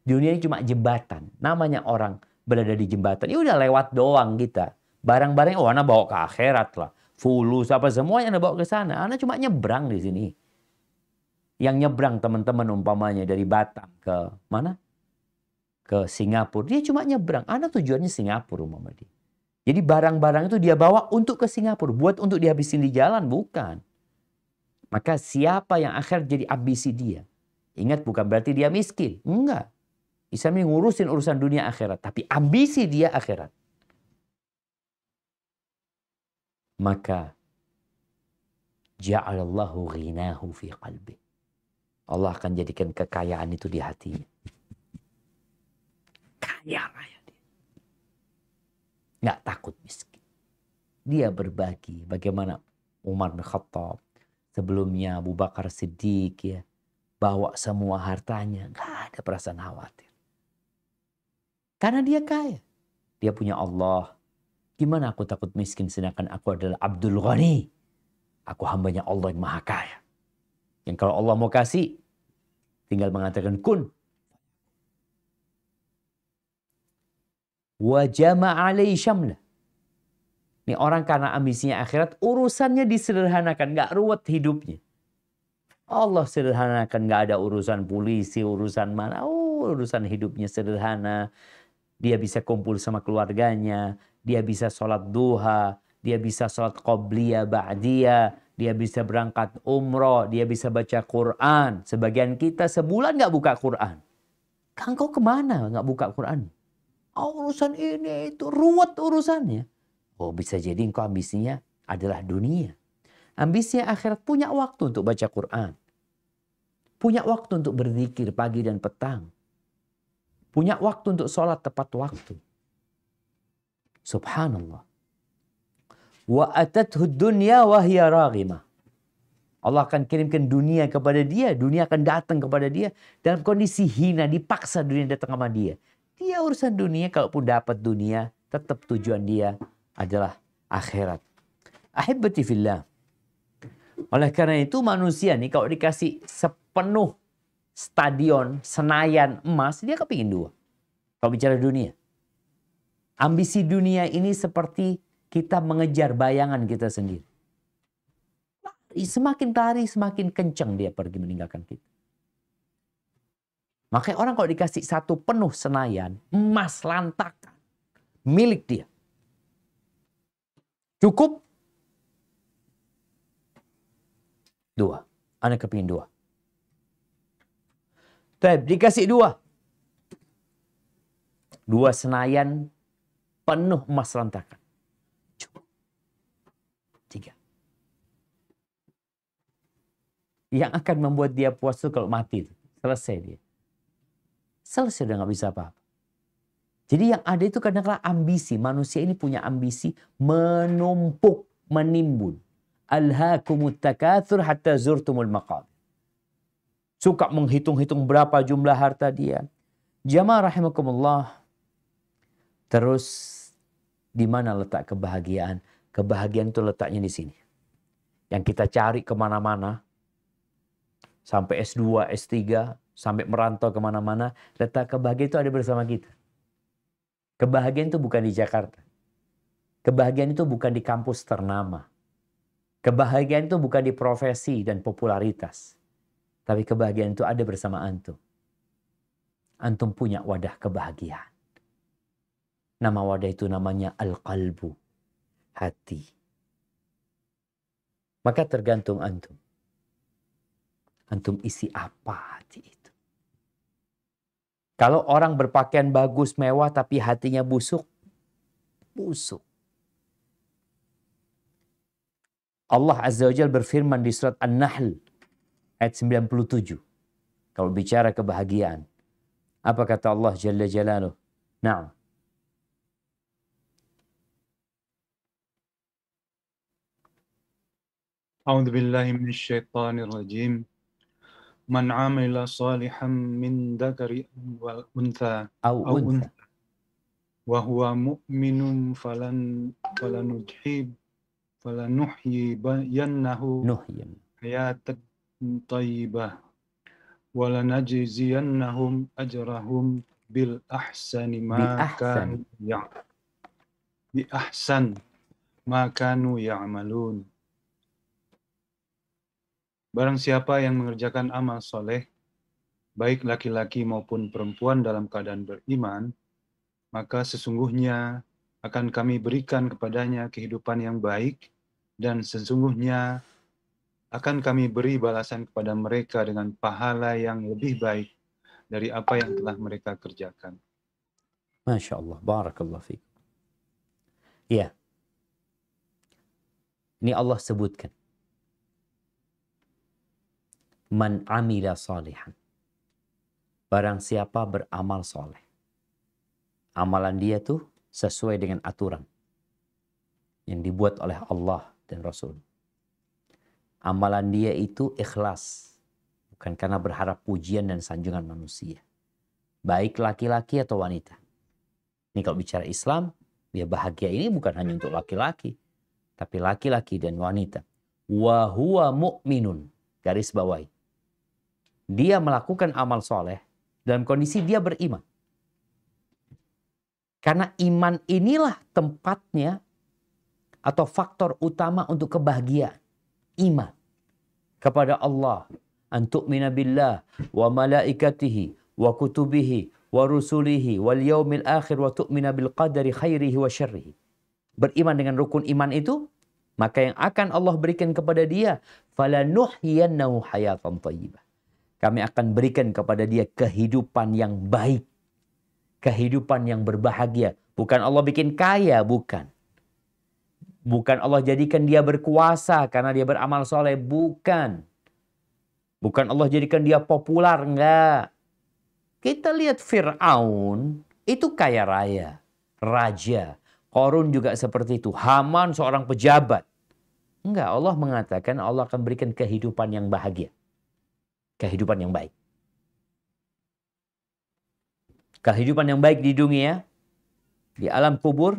Dunia ini cuma jembatan. Namanya orang berada di jembatan. Ya udah lewat doang kita. Barang-barang oh anak bawa ke akhirat lah. Fulus apa semuanya anak bawa ke sana. Anak cuma nyebrang di sini yang nyebrang teman-teman umpamanya dari Batam ke mana? Ke Singapura. Dia cuma nyebrang. Ada tujuannya Singapura umpamanya dia. Jadi barang-barang itu dia bawa untuk ke Singapura. Buat untuk dihabisin di jalan. Bukan. Maka siapa yang akhir jadi ambisi dia? Ingat bukan berarti dia miskin. Enggak. Islam ini ngurusin urusan dunia akhirat. Tapi ambisi dia akhirat. Maka ja'alallahu ghinahu fi qalbih. Allah akan jadikan kekayaan itu di hatinya. Kaya raya dia. Nggak takut miskin. Dia berbagi. Bagaimana Umar bin Khattab, sebelumnya Abu Bakar Siddiq ya, bawa semua hartanya. Nggak ada perasaan khawatir. Karena dia kaya. Dia punya Allah. Gimana aku takut miskin sedangkan aku adalah Abdul Ghani. Aku hambanya Allah yang maha kaya. Yang kalau Allah mau kasih, tinggal mengatakan kun. Wajama jama'alai Ini orang karena ambisinya akhirat, urusannya disederhanakan, nggak ruwet hidupnya. Allah sederhanakan, nggak ada urusan polisi, urusan mana, oh, urusan hidupnya sederhana. Dia bisa kumpul sama keluarganya, dia bisa sholat duha, dia bisa sholat qobliya, ba'diyah, dia bisa berangkat umroh, dia bisa baca Quran. Sebagian kita sebulan nggak buka Quran. Kang kau kemana nggak buka Quran? Oh, urusan ini itu ruwet urusannya. Oh bisa jadi engkau ambisinya adalah dunia. Ambisinya akhirat punya waktu untuk baca Quran. Punya waktu untuk berzikir pagi dan petang. Punya waktu untuk sholat tepat waktu. Subhanallah. Wa atathu dunya wa hiya raghimah. Allah akan kirimkan dunia kepada dia, dunia akan datang kepada dia dalam kondisi hina, dipaksa dunia datang sama dia. Dia urusan dunia, kalau pun dapat dunia, tetap tujuan dia adalah akhirat. Ahibati fillah. Oleh karena itu manusia nih kalau dikasih sepenuh stadion, senayan, emas, dia kepingin dua. Kalau bicara dunia. Ambisi dunia ini seperti kita mengejar bayangan kita sendiri. Semakin lari, semakin kencang dia pergi meninggalkan kita. Makanya orang kalau dikasih satu penuh senayan, emas lantakan, milik dia. Cukup dua. Anda kepingin dua. Tapi dikasih dua. Dua senayan penuh emas lantakan. yang akan membuat dia puas itu kalau mati. Selesai dia. Selesai udah nggak bisa apa-apa. Jadi yang ada itu kadang-kadang ambisi. Manusia ini punya ambisi menumpuk, menimbun. Alhaakumut takathur hatta zurtumul maqam. Suka menghitung-hitung berapa jumlah harta dia. Jamaah rahimakumullah. Terus di mana letak kebahagiaan? Kebahagiaan itu letaknya di sini. Yang kita cari kemana-mana sampai S2, S3, sampai merantau kemana-mana, letak kebahagiaan itu ada bersama kita. Kebahagiaan itu bukan di Jakarta. Kebahagiaan itu bukan di kampus ternama. Kebahagiaan itu bukan di profesi dan popularitas. Tapi kebahagiaan itu ada bersama antum. Antum punya wadah kebahagiaan. Nama wadah itu namanya Al-Qalbu, hati. Maka tergantung antum Antum isi apa hati itu? Kalau orang berpakaian bagus, mewah, tapi hatinya busuk, busuk. Allah Azza wa Jal berfirman di surat An-Nahl ayat 97. Kalau bicara kebahagiaan. Apa kata Allah Jalla Jalaluh? Naam. أعوذ بالله من الشيطان rajim" man amila salihan min dzakari wal untha aw untha wa huwa mu'minun falan falan falan nuhyi falanuhyibannahu nuhyan hayatan tayyibah wa lanajziyannahum ajrahum bil ahsani ma kanu ya bi ahsan ma kanu ya'malun ya Barang siapa yang mengerjakan amal soleh, baik laki-laki maupun perempuan dalam keadaan beriman, maka sesungguhnya akan kami berikan kepadanya kehidupan yang baik, dan sesungguhnya akan kami beri balasan kepada mereka dengan pahala yang lebih baik dari apa yang telah mereka kerjakan. Masya Allah, Barakallah fiqh. Ya, ini Allah sebutkan. Man amila salihan. Barang siapa beramal soleh. Amalan dia tuh sesuai dengan aturan. Yang dibuat oleh Allah dan Rasul. Amalan dia itu ikhlas. Bukan karena berharap pujian dan sanjungan manusia. Baik laki-laki atau wanita. Ini kalau bicara Islam, dia ya bahagia ini bukan hanya untuk laki-laki. Tapi laki-laki dan wanita Wahuwa mu'minun garis bawahi dia melakukan amal soleh dalam kondisi dia beriman. Karena iman inilah tempatnya atau faktor utama untuk kebahagiaan. Iman kepada Allah. Antu'mina billah wa malaikatihi wa kutubihi wa rusulihi wal yaumil akhir wa tu'mina bil qadari khairihi wa syarrihi. Beriman dengan rukun iman itu, maka yang akan Allah berikan kepada dia, falanuhyiyannahu hayatan tayyibah. Kami akan berikan kepada dia kehidupan yang baik. Kehidupan yang berbahagia. Bukan Allah bikin kaya, bukan. Bukan Allah jadikan dia berkuasa karena dia beramal soleh, bukan. Bukan Allah jadikan dia populer, enggak. Kita lihat Fir'aun, itu kaya raya, raja. Korun juga seperti itu. Haman seorang pejabat. Enggak, Allah mengatakan Allah akan berikan kehidupan yang bahagia kehidupan yang baik. Kehidupan yang baik di dunia, di alam kubur,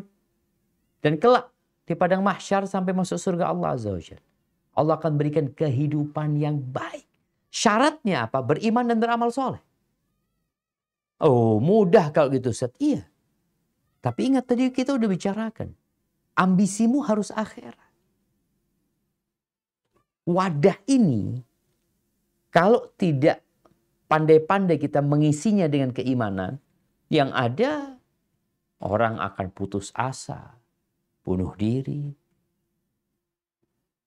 dan kelak di padang mahsyar sampai masuk surga Allah Azza wa Allah akan berikan kehidupan yang baik. Syaratnya apa? Beriman dan beramal soleh. Oh mudah kalau gitu Ustaz. Iya. Tapi ingat tadi kita udah bicarakan. Ambisimu harus akhirat. Wadah ini kalau tidak pandai-pandai kita mengisinya dengan keimanan, yang ada orang akan putus asa, bunuh diri.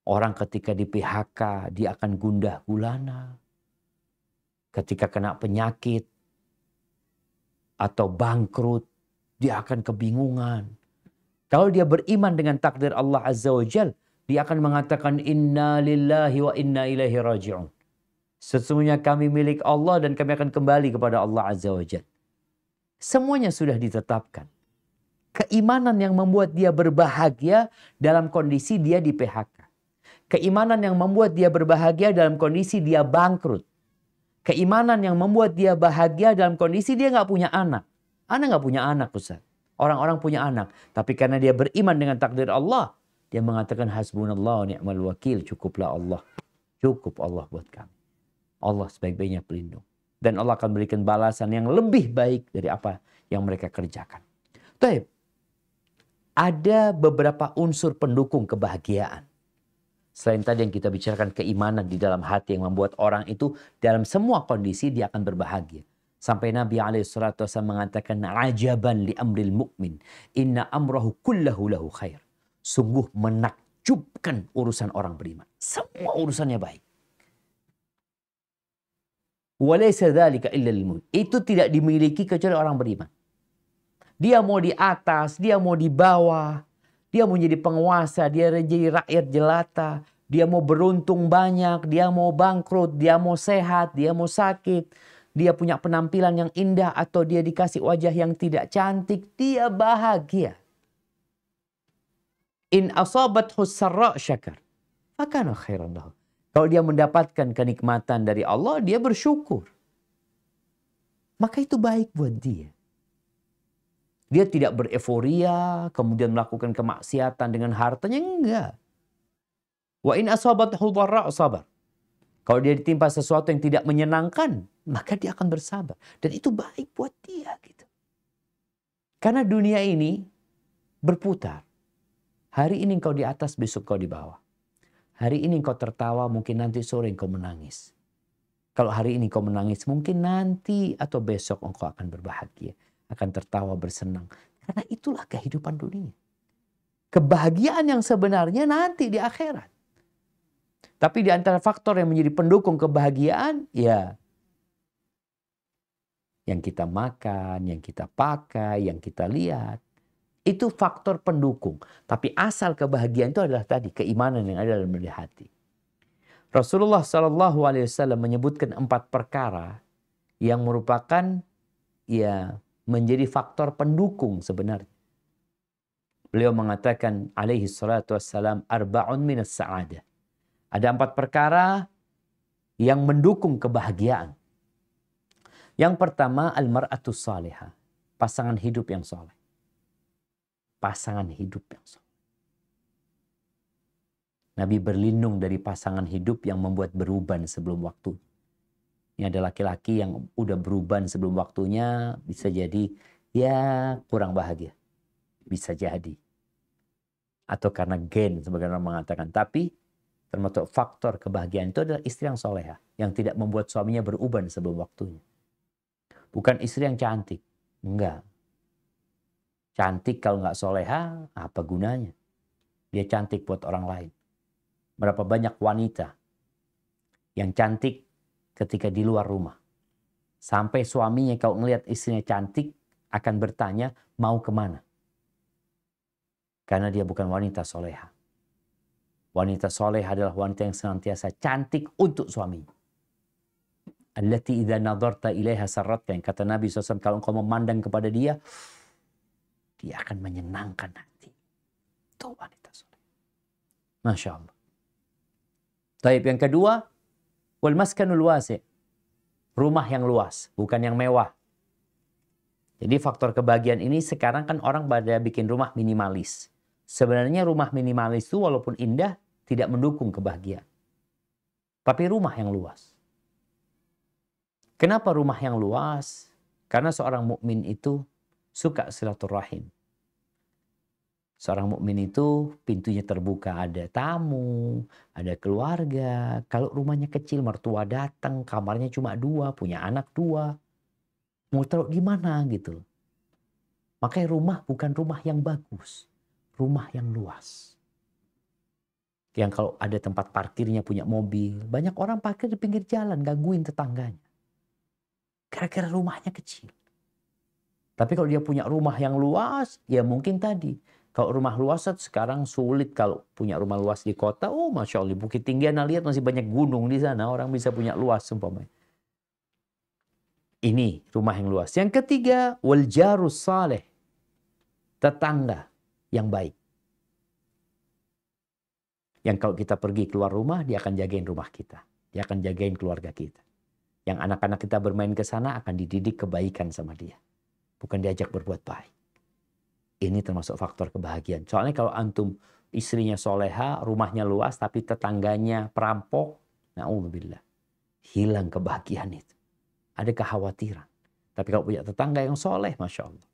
Orang ketika di PHK, dia akan gundah gulana. Ketika kena penyakit atau bangkrut, dia akan kebingungan. Kalau dia beriman dengan takdir Allah Azza wa Jal, dia akan mengatakan inna lillahi wa inna ilaihi raji'un. Sesungguhnya kami milik Allah dan kami akan kembali kepada Allah Azza wa Jal. Semuanya sudah ditetapkan. Keimanan yang membuat dia berbahagia dalam kondisi dia di PHK. Keimanan yang membuat dia berbahagia dalam kondisi dia bangkrut. Keimanan yang membuat dia bahagia dalam kondisi dia nggak punya anak. Anak nggak punya anak, Ustaz. Orang-orang punya anak. Tapi karena dia beriman dengan takdir Allah, dia mengatakan hasbunallah ni'mal wakil, cukuplah Allah. Cukup Allah buat kami. Allah sebaik-baiknya pelindung. Dan Allah akan berikan balasan yang lebih baik dari apa yang mereka kerjakan. Taib, ada beberapa unsur pendukung kebahagiaan. Selain tadi yang kita bicarakan keimanan di dalam hati yang membuat orang itu dalam semua kondisi dia akan berbahagia. Sampai Nabi SAW mengatakan ajaban li amril mukmin inna amrahu kullahu lahu khair. Sungguh menakjubkan urusan orang beriman. Semua urusannya baik. Walaysa dzalika illa Itu tidak dimiliki kecuali orang beriman. Dia mau di atas, dia mau di bawah, dia mau jadi penguasa, dia jadi rakyat jelata, dia mau beruntung banyak, dia mau bangkrut, dia mau sehat, dia mau sakit, dia punya penampilan yang indah atau dia dikasih wajah yang tidak cantik, dia bahagia. In asabat husra syakar. Fakana khairan lahu. Kalau dia mendapatkan kenikmatan dari Allah, dia bersyukur. Maka itu baik buat dia. Dia tidak bereforia, kemudian melakukan kemaksiatan dengan hartanya, enggak. Wa in asabat dharra sabar. Kalau dia ditimpa sesuatu yang tidak menyenangkan, maka dia akan bersabar dan itu baik buat dia gitu. Karena dunia ini berputar. Hari ini kau di atas, besok kau di bawah. Hari ini kau tertawa, mungkin nanti sore kau menangis. Kalau hari ini kau menangis, mungkin nanti atau besok engkau akan berbahagia, akan tertawa bersenang. Karena itulah kehidupan dunia. Kebahagiaan yang sebenarnya nanti di akhirat. Tapi di antara faktor yang menjadi pendukung kebahagiaan, ya yang kita makan, yang kita pakai, yang kita lihat, itu faktor pendukung. Tapi asal kebahagiaan itu adalah tadi keimanan yang ada dalam diri hati. Rasulullah Shallallahu Alaihi Wasallam menyebutkan empat perkara yang merupakan ya menjadi faktor pendukung sebenarnya. Beliau mengatakan alaihi salatu wassalam arba'un minas saada Ada empat perkara yang mendukung kebahagiaan. Yang pertama al-mar'atu pasangan hidup yang soleh pasangan hidup yang soleh. Nabi berlindung dari pasangan hidup yang membuat beruban sebelum waktu. Ini ada laki-laki yang udah beruban sebelum waktunya, bisa jadi ya kurang bahagia. Bisa jadi. Atau karena gen, sebagaimana mengatakan. Tapi termasuk faktor kebahagiaan itu adalah istri yang soleha. Yang tidak membuat suaminya beruban sebelum waktunya. Bukan istri yang cantik. Enggak. Cantik kalau nggak soleha, apa gunanya? Dia cantik buat orang lain. Berapa banyak wanita yang cantik ketika di luar rumah. Sampai suaminya kalau ngelihat istrinya cantik, akan bertanya mau kemana. Karena dia bukan wanita soleha. Wanita soleh adalah wanita yang senantiasa cantik untuk suaminya. Allati idha nadarta ilaiha sarratkan. Kata Nabi SAW, kalau engkau memandang kepada dia, dia akan menyenangkan hati. Itu wanita soleh. Masya Allah. Taib yang kedua, wal maskanul wasi. Rumah yang luas, bukan yang mewah. Jadi faktor kebahagiaan ini sekarang kan orang pada bikin rumah minimalis. Sebenarnya rumah minimalis itu walaupun indah tidak mendukung kebahagiaan. Tapi rumah yang luas. Kenapa rumah yang luas? Karena seorang mukmin itu suka silaturahim. Seorang mukmin itu pintunya terbuka, ada tamu, ada keluarga. Kalau rumahnya kecil, mertua datang, kamarnya cuma dua, punya anak dua. Mau taruh di mana gitu. Makanya rumah bukan rumah yang bagus, rumah yang luas. Yang kalau ada tempat parkirnya punya mobil, banyak orang parkir di pinggir jalan gangguin tetangganya. Kira-kira rumahnya kecil. Tapi kalau dia punya rumah yang luas, ya mungkin tadi. Kalau rumah luas sekarang sulit kalau punya rumah luas di kota. Oh Masya Allah, Bukit Tinggi Anda lihat masih banyak gunung di sana. Orang bisa punya luas umpamanya. Ini rumah yang luas. Yang ketiga, wal jarus saleh. Tetangga yang baik. Yang kalau kita pergi keluar rumah, dia akan jagain rumah kita. Dia akan jagain keluarga kita. Yang anak-anak kita bermain ke sana akan dididik kebaikan sama dia bukan diajak berbuat baik. Ini termasuk faktor kebahagiaan. Soalnya kalau antum istrinya soleha, rumahnya luas, tapi tetangganya perampok, na'udzubillah. Hilang kebahagiaan itu. Ada kekhawatiran. Tapi kalau punya tetangga yang soleh, Masya Allah.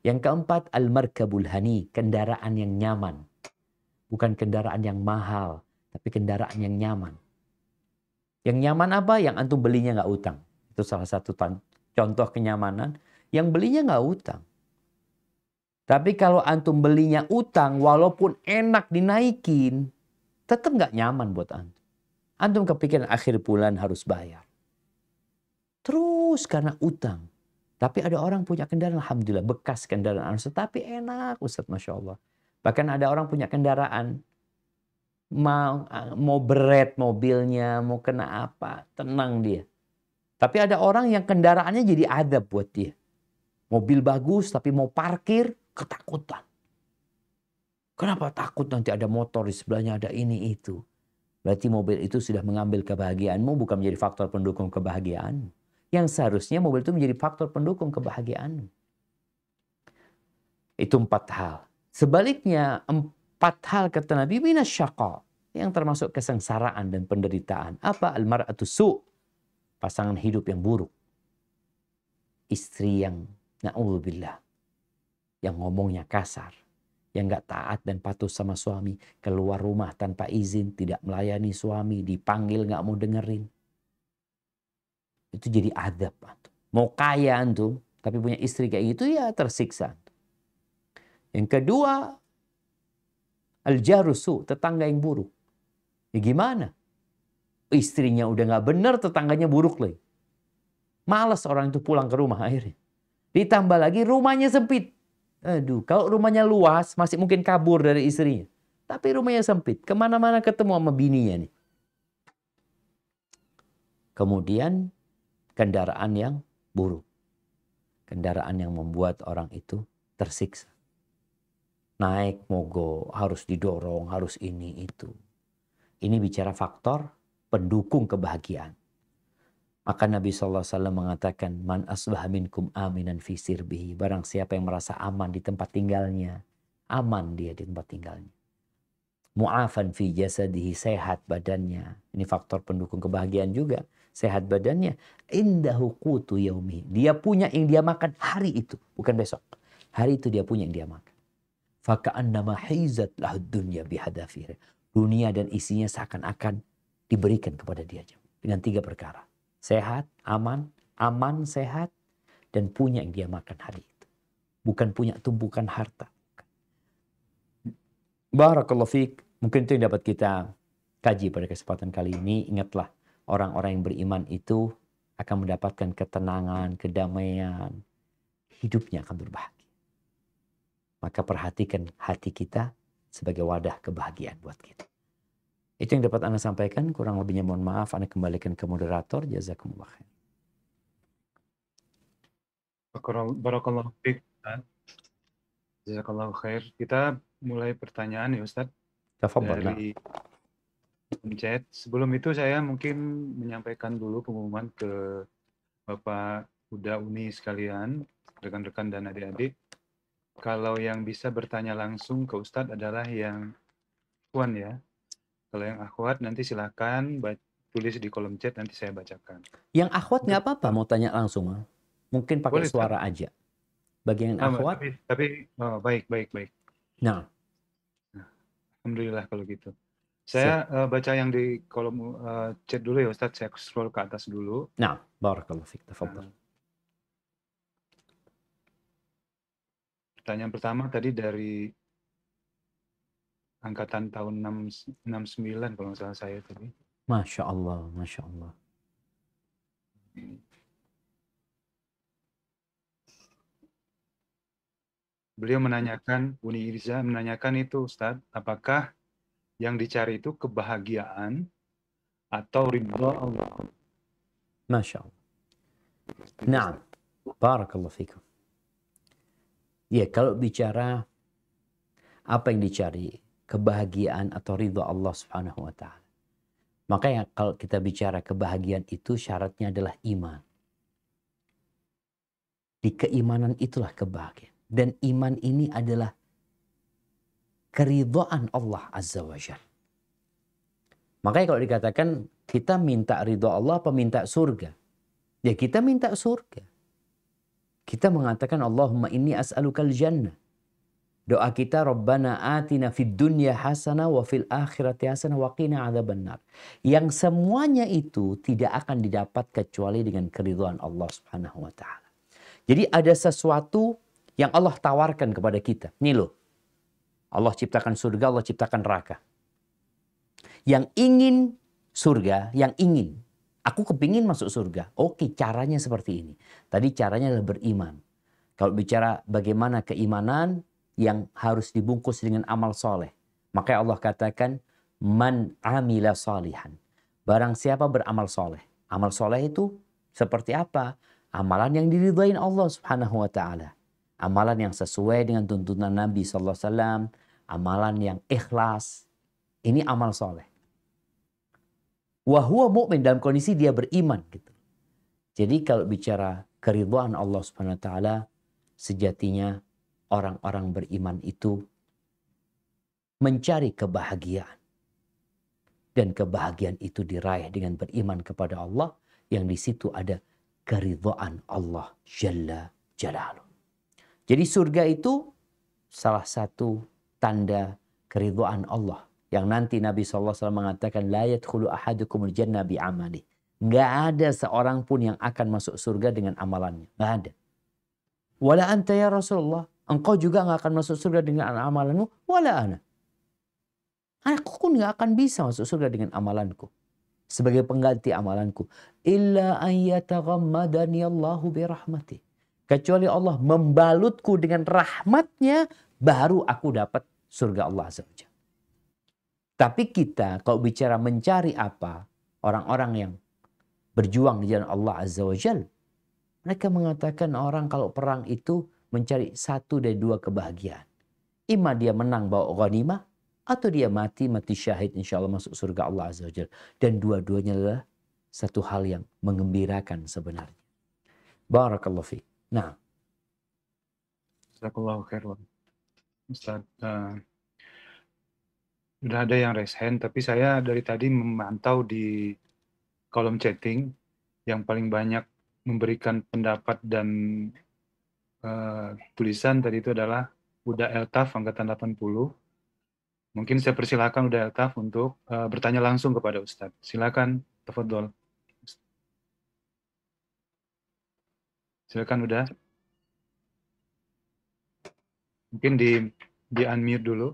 Yang keempat, al-markabul hani, kendaraan yang nyaman. Bukan kendaraan yang mahal, tapi kendaraan yang nyaman. Yang nyaman apa? Yang antum belinya nggak utang. Itu salah satu contoh kenyamanan. Yang belinya nggak utang. Tapi kalau antum belinya utang, walaupun enak dinaikin, tetap nggak nyaman buat antum. Antum kepikiran akhir bulan harus bayar. Terus karena utang. Tapi ada orang punya kendaraan, Alhamdulillah bekas kendaraan Tapi enak Ustaz, Masya Allah. Bahkan ada orang punya kendaraan, mau, mau beret mobilnya, mau kena apa, tenang dia. Tapi ada orang yang kendaraannya jadi adab buat dia. Mobil bagus tapi mau parkir ketakutan. Kenapa takut nanti ada motor di sebelahnya ada ini itu. Berarti mobil itu sudah mengambil kebahagiaanmu bukan menjadi faktor pendukung kebahagiaan. Yang seharusnya mobil itu menjadi faktor pendukung kebahagiaanmu. Itu empat hal. Sebaliknya empat hal kata Nabi minasyaqa yang termasuk kesengsaraan dan penderitaan. Apa almaratu su? Pasangan hidup yang buruk. Istri yang Na'udzubillah. Yang ngomongnya kasar. Yang gak taat dan patuh sama suami. Keluar rumah tanpa izin. Tidak melayani suami. Dipanggil gak mau dengerin. Itu jadi adab. Mau kaya antum. Tapi punya istri kayak gitu ya tersiksa. Yang kedua. Al-jarusu. Tetangga yang buruk. Ya gimana? Istrinya udah gak bener tetangganya buruk lagi. Males orang itu pulang ke rumah akhirnya. Ditambah lagi rumahnya sempit. Aduh, kalau rumahnya luas masih mungkin kabur dari istrinya. Tapi rumahnya sempit, kemana-mana ketemu sama bininya nih. Kemudian kendaraan yang buruk. Kendaraan yang membuat orang itu tersiksa. Naik mogok, harus didorong, harus ini itu. Ini bicara faktor pendukung kebahagiaan. Maka Nabi SAW mengatakan, Man asbah minkum aminan fi sirbihi. Barang siapa yang merasa aman di tempat tinggalnya. Aman dia di tempat tinggalnya. Mu'afan fi jasadihi, sehat badannya. Ini faktor pendukung kebahagiaan juga. Sehat badannya. Indahu kutu yaumi. Dia punya yang dia makan hari itu. Bukan besok. Hari itu dia punya yang dia makan. Faka'annama hizat lahud dunya bihadafir. Dunia dan isinya seakan-akan diberikan kepada dia. Dengan tiga perkara sehat, aman, aman, sehat, dan punya yang dia makan hari itu. Bukan punya tumpukan harta. Barakallahu fiqh. Mungkin itu yang dapat kita kaji pada kesempatan kali ini. Ingatlah, orang-orang yang beriman itu akan mendapatkan ketenangan, kedamaian. Hidupnya akan berbahagia. Maka perhatikan hati kita sebagai wadah kebahagiaan buat kita. Itu yang dapat Anda sampaikan. Kurang lebihnya mohon maaf. Anda kembalikan ke moderator. Jazakumullah Barakallahu khair. Jazakallahu khair. Kita mulai pertanyaan ya Ustaz. Dari chat. Sebelum itu saya mungkin menyampaikan dulu pengumuman ke Bapak Uda Uni sekalian, rekan-rekan dan adik-adik. Kalau yang bisa bertanya langsung ke Ustadz adalah yang Puan ya, kalau yang akhwat nanti silahkan tulis di kolom chat nanti saya bacakan. Yang akhwat nggak apa-apa mau tanya langsung mungkin pakai Boleh, suara tak? aja. Bagian akhwat. Ah, tapi, tapi oh, baik baik baik. Nah. nah alhamdulillah kalau gitu. Saya so. uh, eh, baca yang di kolom uh, chat dulu ya Ustadz, saya scroll ke atas dulu. Nah, barakallahu fiik, nah. tafadhol. Pertanyaan pertama tadi dari angkatan tahun 69 kalau nggak salah saya tadi. Masya Allah, Masya Allah. Beliau menanyakan, Uni Irza menanyakan itu Ustaz, apakah yang dicari itu kebahagiaan atau ridha Allah? Masya Allah. Nah, Barakallahu fikum. Ya, kalau bicara apa yang dicari, kebahagiaan atau ridho Allah Subhanahu wa taala. Maka ya kalau kita bicara kebahagiaan itu syaratnya adalah iman. Di keimanan itulah kebahagiaan. Dan iman ini adalah keridhaan Allah Azza wa Jalla. Makanya kalau dikatakan kita minta ridho Allah peminta surga? Ya kita minta surga. Kita mengatakan Allahumma inni as'alukal jannah. Doa kita Rabbana atina fid dunya hasana wa fil akhirati hasana wa qina adzabannar. Yang semuanya itu tidak akan didapat kecuali dengan keriduan Allah Subhanahu wa taala. Jadi ada sesuatu yang Allah tawarkan kepada kita. Nih loh. Allah ciptakan surga, Allah ciptakan neraka. Yang ingin surga, yang ingin. Aku kepingin masuk surga. Oke, caranya seperti ini. Tadi caranya adalah beriman. Kalau bicara bagaimana keimanan, yang harus dibungkus dengan amal soleh. Makanya Allah katakan, Man amila salihan. Barang siapa beramal soleh. Amal soleh itu seperti apa? Amalan yang diridhain Allah subhanahu wa ta'ala. Amalan yang sesuai dengan tuntunan Nabi SAW. Amalan yang ikhlas. Ini amal soleh. Wahua mukmin dalam kondisi dia beriman. gitu. Jadi kalau bicara keridhaan Allah subhanahu wa ta'ala. Sejatinya orang-orang beriman itu mencari kebahagiaan. Dan kebahagiaan itu diraih dengan beriman kepada Allah yang di situ ada keridhaan Allah Jalla Jalaluh. Jadi surga itu salah satu tanda keridhaan Allah yang nanti Nabi SAW mengatakan la yadkhulu ahadukumul jannah bi amali. Enggak ada seorang pun yang akan masuk surga dengan amalannya. Enggak ada. Wala anta ya Rasulullah. Engkau juga nggak akan masuk surga dengan amalanmu, wala ana. Aku pun nggak akan bisa masuk surga dengan amalanku. Sebagai pengganti amalanku. Illa ayyatagammadani Allahu birahmati. Kecuali Allah membalutku dengan rahmatnya, baru aku dapat surga Allah Azza wa Tapi kita kalau bicara mencari apa, orang-orang yang berjuang di jalan Allah Azza wa Jal, mereka mengatakan orang kalau perang itu mencari satu dari dua kebahagiaan. Ima dia menang bawa ghanimah atau dia mati mati syahid insya Allah masuk surga Allah azza jalla dan dua-duanya adalah satu hal yang mengembirakan sebenarnya. Barakallahu fi. Nah. Jazakallahu khairan. Ustaz, uh, ada yang raise hand, tapi saya dari tadi memantau di kolom chatting yang paling banyak memberikan pendapat dan Eh, tulisan tadi itu adalah Uda Eltaf angkatan 80. Mungkin saya persilakan Uda Eltaf untuk uh, bertanya langsung kepada Ustadz. Silakan, tafadhol. Silakan Uda. Mungkin di di unmute dulu.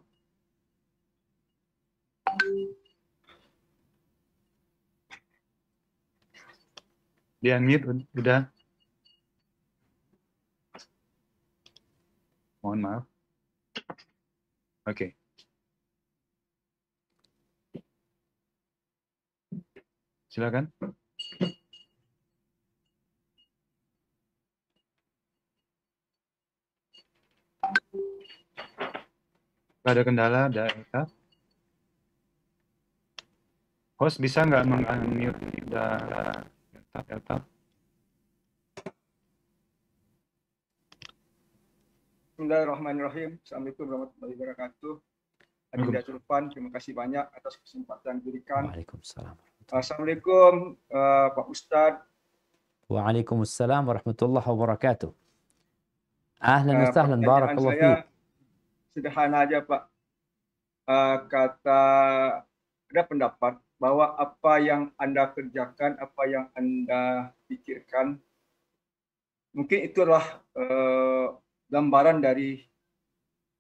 Di unmute udah. mohon maaf. Oke. Okay. Silakan. Ada kendala, ada Host bisa nggak mengambil data? Delta, Bismillahirrahmanirrahim. Assalamualaikum warahmatullahi wabarakatuh. Adinda Zulfan, terima kasih banyak atas kesempatan diberikan. Waalaikumsalam. Assalamualaikum uh, Pak Ustadz. Waalaikumsalam warahmatullahi wabarakatuh. Ahlan wa eh, sahlan, barakallahu fiik. Sederhana aja Pak. Uh, kata ada pendapat bahwa apa yang Anda kerjakan, apa yang Anda pikirkan, mungkin itulah uh, gambaran dari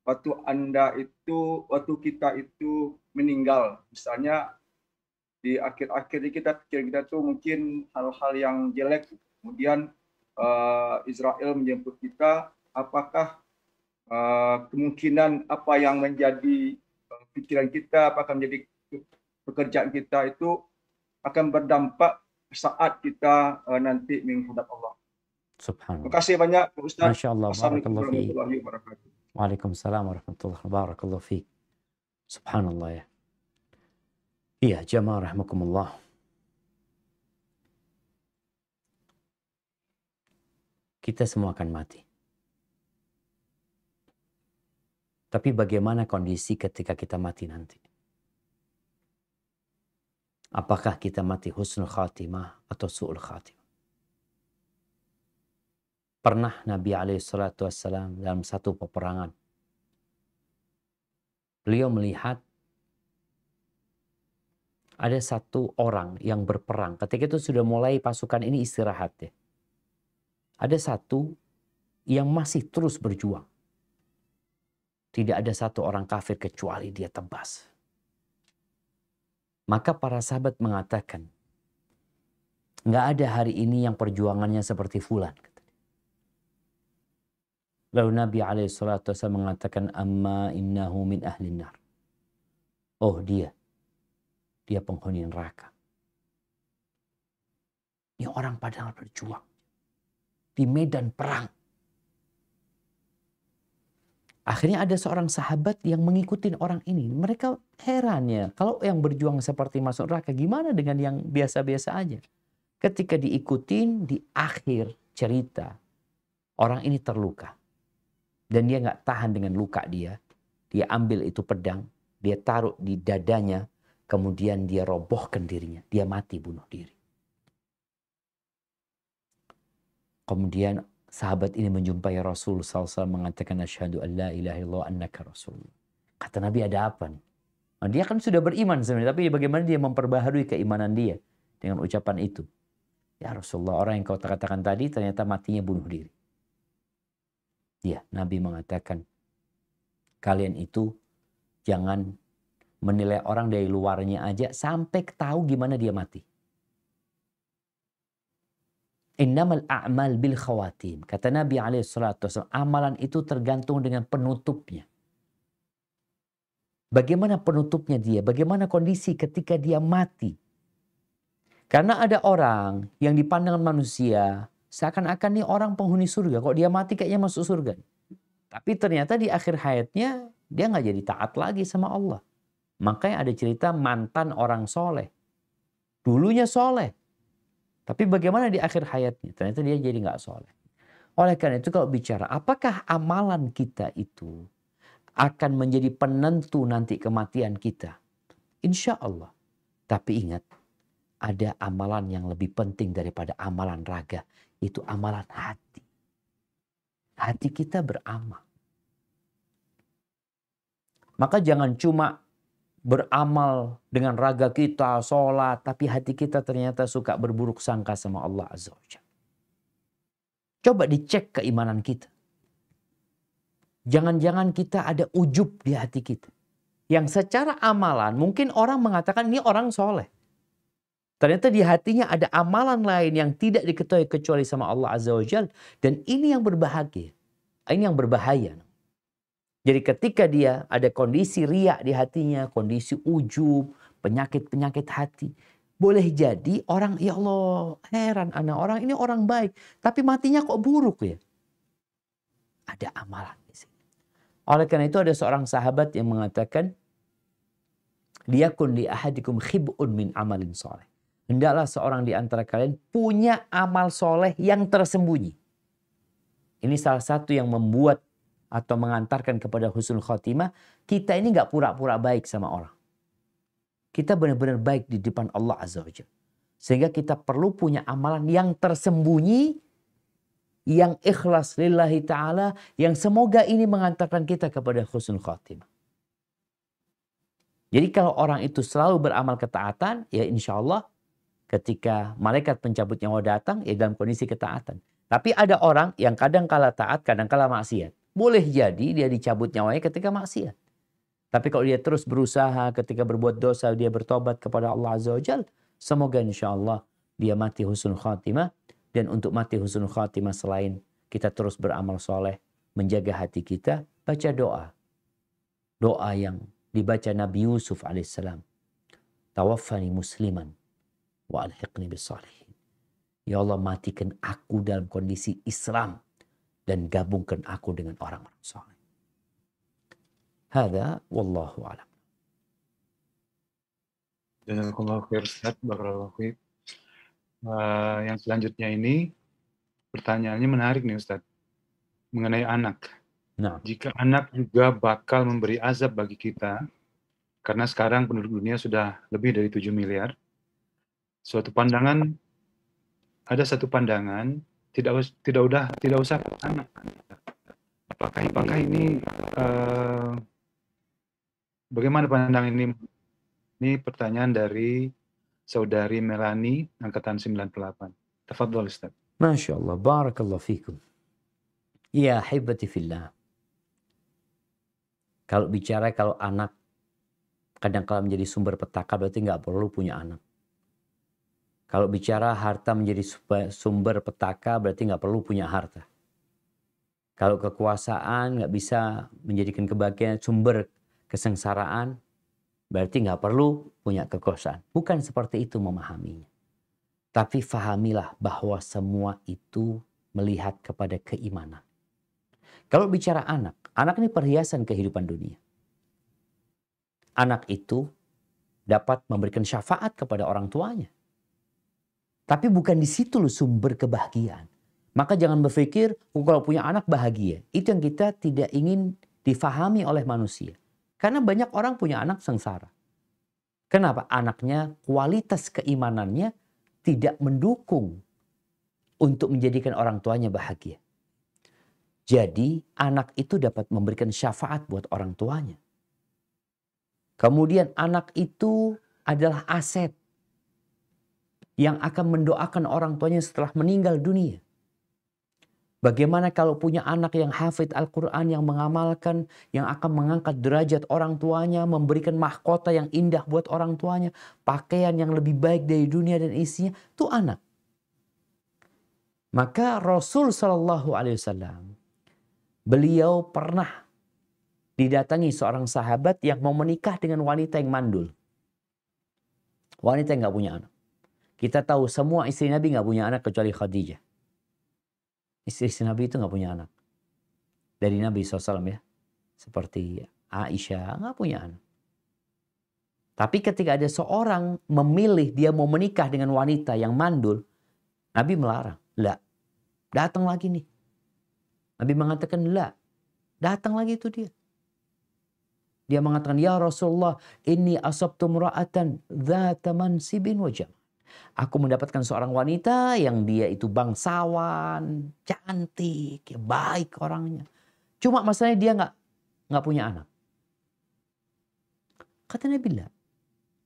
waktu Anda itu, waktu kita itu meninggal. Misalnya di akhir-akhir kita pikir kita tuh mungkin hal-hal yang jelek. Kemudian uh, Israel menjemput kita, apakah uh, kemungkinan apa yang menjadi eh, pikiran kita, apakah menjadi pekerjaan kita itu akan berdampak saat kita uh, nanti menghadap Allah. Subhanallah. Terima kasih banyak Ustaz. Masya Allah. warahmatullahi wabarakatuh. Waalaikumsalam warahmatullahi wabarakatuh. Subhanallah ya. Iya jemaah. rahmakumullah. Kita semua akan mati. Tapi bagaimana kondisi ketika kita mati nanti? Apakah kita mati husnul khatimah atau su'ul khatimah? pernah Nabi SAW dalam satu peperangan. Beliau melihat ada satu orang yang berperang. Ketika itu sudah mulai pasukan ini istirahat ya. Ada satu yang masih terus berjuang. Tidak ada satu orang kafir kecuali dia tebas. Maka para sahabat mengatakan, nggak ada hari ini yang perjuangannya seperti Fulan. Lalu Nabi SAW mengatakan, Amma innahu min ahli nar. Oh dia, dia penghuni neraka. Ini orang padahal berjuang. Di medan perang. Akhirnya ada seorang sahabat yang mengikuti orang ini. Mereka heran ya. Kalau yang berjuang seperti masuk neraka, gimana dengan yang biasa-biasa aja? Ketika diikutin, di akhir cerita, orang ini terluka. Dan dia nggak tahan dengan luka dia. Dia ambil itu pedang, dia taruh di dadanya, kemudian dia robohkan dirinya. Dia mati bunuh diri. Kemudian sahabat ini menjumpai Rasul SAW mengatakan asyhadu an la ilaha illallah annaka Rasulullah. Kata Nabi ada apa nih? Nah, dia kan sudah beriman sebenarnya, tapi bagaimana dia memperbaharui keimanan dia dengan ucapan itu? Ya Rasulullah, orang yang kau katakan tadi ternyata matinya bunuh diri. Ya, Nabi mengatakan, kalian itu jangan menilai orang dari luarnya aja sampai tahu gimana dia mati. Innamal a'mal bil khawatim. Kata Nabi SAW, amalan itu tergantung dengan penutupnya. Bagaimana penutupnya dia? Bagaimana kondisi ketika dia mati? Karena ada orang yang dipandang manusia Seakan-akan nih orang penghuni surga. Kok dia mati kayaknya masuk surga. Tapi ternyata di akhir hayatnya dia nggak jadi taat lagi sama Allah. Makanya ada cerita mantan orang soleh. Dulunya soleh. Tapi bagaimana di akhir hayatnya? Ternyata dia jadi nggak soleh. Oleh karena itu kalau bicara apakah amalan kita itu akan menjadi penentu nanti kematian kita? Insya Allah. Tapi ingat, ada amalan yang lebih penting daripada amalan raga itu amalan hati. Hati kita beramal. Maka jangan cuma beramal dengan raga kita, sholat, tapi hati kita ternyata suka berburuk sangka sama Allah Azza wa Jalla. Coba dicek keimanan kita. Jangan-jangan kita ada ujub di hati kita. Yang secara amalan mungkin orang mengatakan ini orang soleh. Ternyata di hatinya ada amalan lain yang tidak diketahui kecuali sama Allah Azza wa Jal. Dan ini yang berbahagia. Ini yang berbahaya. Jadi ketika dia ada kondisi riak di hatinya, kondisi ujub, penyakit-penyakit hati. Boleh jadi orang, ya Allah heran anak orang ini orang baik. Tapi matinya kok buruk ya. Ada amalan Oleh karena itu ada seorang sahabat yang mengatakan, Liyakun li ahadikum khib'un min amalin soleh hendaklah seorang di antara kalian punya amal soleh yang tersembunyi. Ini salah satu yang membuat atau mengantarkan kepada husnul khotimah, kita ini nggak pura-pura baik sama orang. Kita benar-benar baik di depan Allah Azza wa Jalla. Sehingga kita perlu punya amalan yang tersembunyi, yang ikhlas lillahi ta'ala, yang semoga ini mengantarkan kita kepada husnul khotimah. Jadi kalau orang itu selalu beramal ketaatan, ya insya Allah ketika malaikat pencabut nyawa datang ya dalam kondisi ketaatan. Tapi ada orang yang kadang kala taat, kadang kala maksiat. Boleh jadi dia dicabut nyawanya ketika maksiat. Tapi kalau dia terus berusaha ketika berbuat dosa, dia bertobat kepada Allah Azza wa Jal, semoga insya Allah dia mati husnul khatimah. Dan untuk mati husnul khatimah selain kita terus beramal soleh, menjaga hati kita, baca doa. Doa yang dibaca Nabi Yusuf alaihissalam. Tawaffani musliman wa alhiqni bisalihin. Ya Allah matikan aku dalam kondisi Islam dan gabungkan aku dengan orang-orang saleh. Hada wallahu alam. Dan alhamdulillah, Ustaz, barakallahu Uh, yang selanjutnya ini pertanyaannya menarik nih Ustaz. Mengenai anak. Nah. Jika anak juga bakal memberi azab bagi kita, karena sekarang penduduk dunia sudah lebih dari 7 miliar, suatu pandangan ada satu pandangan tidak us, tidak udah tidak usah anak apakah apakah ini uh, bagaimana pandangan ini ini pertanyaan dari saudari Melani angkatan 98 tafadhol Ustaz Masya Allah barakallah fikum ya hibati fillah kalau bicara kalau anak kadang kala menjadi sumber petaka berarti nggak perlu punya anak kalau bicara harta menjadi sumber petaka berarti nggak perlu punya harta. Kalau kekuasaan nggak bisa menjadikan kebahagiaan sumber kesengsaraan berarti nggak perlu punya kekuasaan. Bukan seperti itu memahaminya. Tapi fahamilah bahwa semua itu melihat kepada keimanan. Kalau bicara anak, anak ini perhiasan kehidupan dunia. Anak itu dapat memberikan syafaat kepada orang tuanya. Tapi bukan di situ loh sumber kebahagiaan. Maka jangan berpikir oh, kalau punya anak bahagia. Itu yang kita tidak ingin difahami oleh manusia. Karena banyak orang punya anak sengsara. Kenapa? Anaknya kualitas keimanannya tidak mendukung untuk menjadikan orang tuanya bahagia. Jadi anak itu dapat memberikan syafaat buat orang tuanya. Kemudian anak itu adalah aset yang akan mendoakan orang tuanya setelah meninggal dunia. Bagaimana kalau punya anak yang hafid Al-Quran, yang mengamalkan, yang akan mengangkat derajat orang tuanya, memberikan mahkota yang indah buat orang tuanya, pakaian yang lebih baik dari dunia dan isinya, itu anak. Maka Rasul Shallallahu Alaihi Wasallam beliau pernah didatangi seorang sahabat yang mau menikah dengan wanita yang mandul, wanita yang gak punya anak. Kita tahu semua istri Nabi nggak punya anak kecuali Khadijah. Istri-istri Nabi itu nggak punya anak. Dari Nabi SAW ya. Seperti Aisyah nggak punya anak. Tapi ketika ada seorang memilih dia mau menikah dengan wanita yang mandul, Nabi melarang. Lah, datang lagi nih. Nabi mengatakan, lah, datang lagi itu dia. Dia mengatakan, Ya Rasulullah, ini asabtum ra'atan dhata mansibin wajah. Aku mendapatkan seorang wanita yang dia itu bangsawan, cantik, ya baik orangnya. Cuma masalahnya dia nggak nggak punya anak. Kata Nabi lah.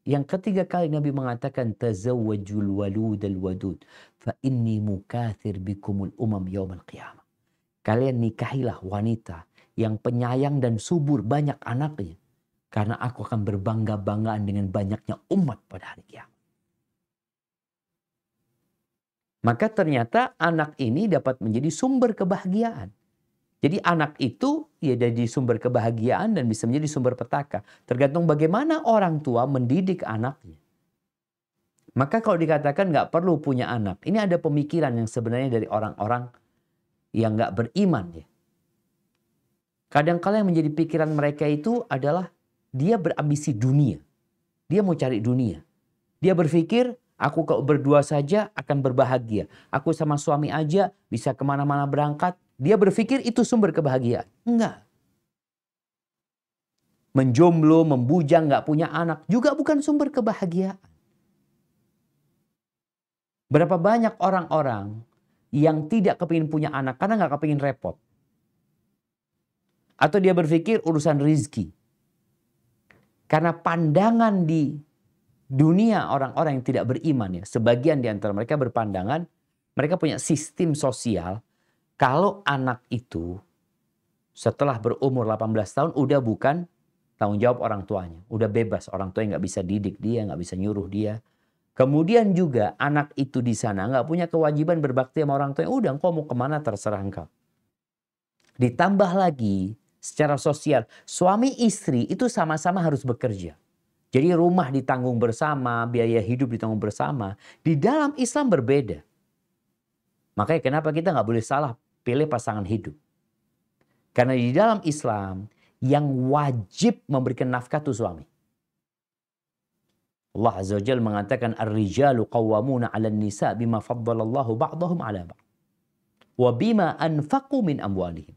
Yang ketiga kali Nabi mengatakan tazawwajul walud al wadud fa inni mukathir bikumul umam al qiyamah. Kalian nikahilah wanita yang penyayang dan subur banyak anaknya karena aku akan berbangga-banggaan dengan banyaknya umat pada hari kiamat. Maka ternyata anak ini dapat menjadi sumber kebahagiaan. Jadi anak itu ya jadi sumber kebahagiaan dan bisa menjadi sumber petaka. Tergantung bagaimana orang tua mendidik anaknya. Maka kalau dikatakan nggak perlu punya anak. Ini ada pemikiran yang sebenarnya dari orang-orang yang nggak beriman ya. kadang -kadang yang menjadi pikiran mereka itu adalah dia berambisi dunia. Dia mau cari dunia. Dia berpikir Aku kalau berdua saja akan berbahagia. Aku sama suami aja bisa kemana-mana berangkat. Dia berpikir itu sumber kebahagiaan. Enggak. Menjomblo, membujang, nggak punya anak juga bukan sumber kebahagiaan. Berapa banyak orang-orang yang tidak kepingin punya anak karena nggak kepingin repot. Atau dia berpikir urusan rizki. Karena pandangan di dunia orang-orang yang tidak beriman ya, sebagian di antara mereka berpandangan mereka punya sistem sosial kalau anak itu setelah berumur 18 tahun udah bukan tanggung jawab orang tuanya. Udah bebas, orang tuanya nggak bisa didik dia, nggak bisa nyuruh dia. Kemudian juga anak itu di sana nggak punya kewajiban berbakti sama orang tuanya. Udah engkau mau kemana terserah engkau. Ditambah lagi secara sosial, suami istri itu sama-sama harus bekerja. Jadi rumah ditanggung bersama, biaya hidup ditanggung bersama. Di dalam Islam berbeda. Makanya kenapa kita nggak boleh salah pilih pasangan hidup. Karena di dalam Islam yang wajib memberikan nafkah itu suami. Allah Azza wa Jalla mengatakan ar-rijalu qawwamuna 'ala nisa bima faddalallahu ba'dahum 'ala ba'd wa bima anfaqu min amwalihim.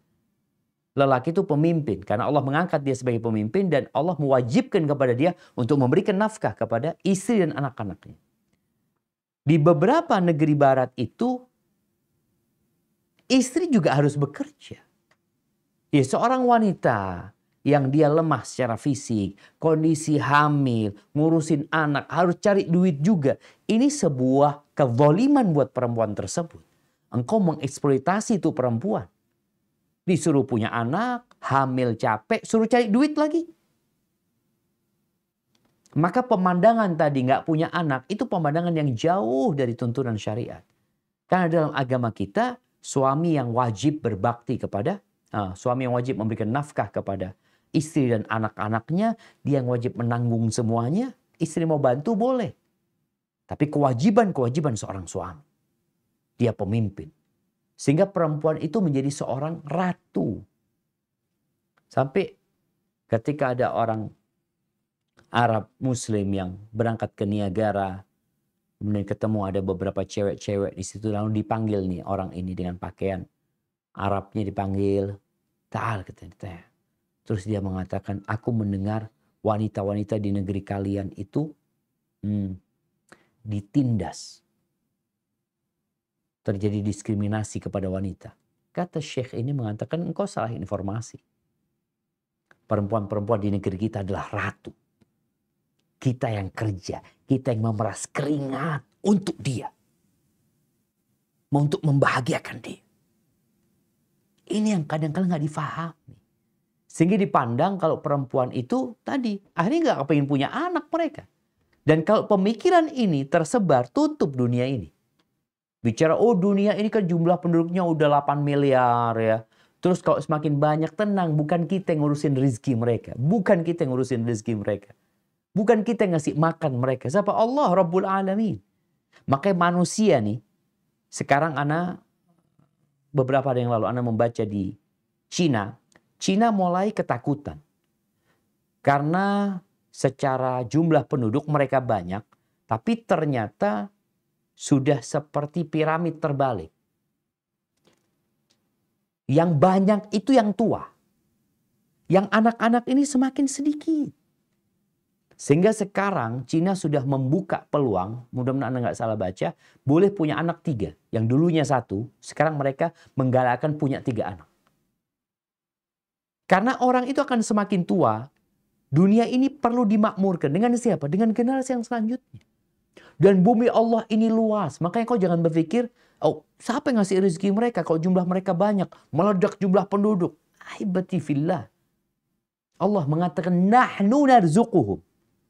Lelaki itu pemimpin karena Allah mengangkat dia sebagai pemimpin dan Allah mewajibkan kepada dia untuk memberikan nafkah kepada istri dan anak-anaknya. Di beberapa negeri barat itu istri juga harus bekerja. Ya, seorang wanita yang dia lemah secara fisik, kondisi hamil, ngurusin anak, harus cari duit juga. Ini sebuah kevoliman buat perempuan tersebut. Engkau mengeksploitasi itu perempuan disuruh punya anak, hamil capek, suruh cari duit lagi. Maka pemandangan tadi nggak punya anak itu pemandangan yang jauh dari tuntunan syariat. Karena dalam agama kita suami yang wajib berbakti kepada uh, suami yang wajib memberikan nafkah kepada istri dan anak-anaknya, dia yang wajib menanggung semuanya. Istri mau bantu boleh. Tapi kewajiban-kewajiban seorang suami. Dia pemimpin. Sehingga perempuan itu menjadi seorang ratu. Sampai ketika ada orang Arab Muslim yang berangkat ke Niagara, kemudian ketemu ada beberapa cewek-cewek di situ, lalu dipanggil nih orang ini dengan pakaian Arabnya dipanggil, Taal katanya. Terus dia mengatakan, aku mendengar wanita-wanita di negeri kalian itu hmm, ditindas terjadi diskriminasi kepada wanita. Kata Syekh ini mengatakan engkau salah informasi. Perempuan-perempuan di negeri kita adalah ratu. Kita yang kerja, kita yang memeras keringat untuk dia. Untuk membahagiakan dia. Ini yang kadang-kadang gak difahami. Sehingga dipandang kalau perempuan itu tadi akhirnya gak pengen punya anak mereka. Dan kalau pemikiran ini tersebar tutup dunia ini. Bicara, oh dunia ini kan jumlah penduduknya udah 8 miliar ya. Terus kalau semakin banyak tenang, bukan kita yang ngurusin rezeki mereka. Bukan kita yang ngurusin rezeki mereka. Bukan kita yang ngasih makan mereka. Siapa? Allah Rabbul Alamin. Makanya manusia nih, sekarang anak beberapa hari yang lalu anak membaca di Cina, Cina mulai ketakutan. Karena secara jumlah penduduk mereka banyak, tapi ternyata sudah seperti piramid terbalik. Yang banyak itu yang tua. Yang anak-anak ini semakin sedikit. Sehingga sekarang Cina sudah membuka peluang, mudah-mudahan Anda nggak salah baca, boleh punya anak tiga. Yang dulunya satu, sekarang mereka menggalakkan punya tiga anak. Karena orang itu akan semakin tua, dunia ini perlu dimakmurkan. Dengan siapa? Dengan generasi yang selanjutnya. Dan bumi Allah ini luas. Makanya kau jangan berpikir, oh siapa yang ngasih rezeki mereka kalau jumlah mereka banyak. Meledak jumlah penduduk. Aibati fillah. Allah mengatakan, nahnu narzukuhum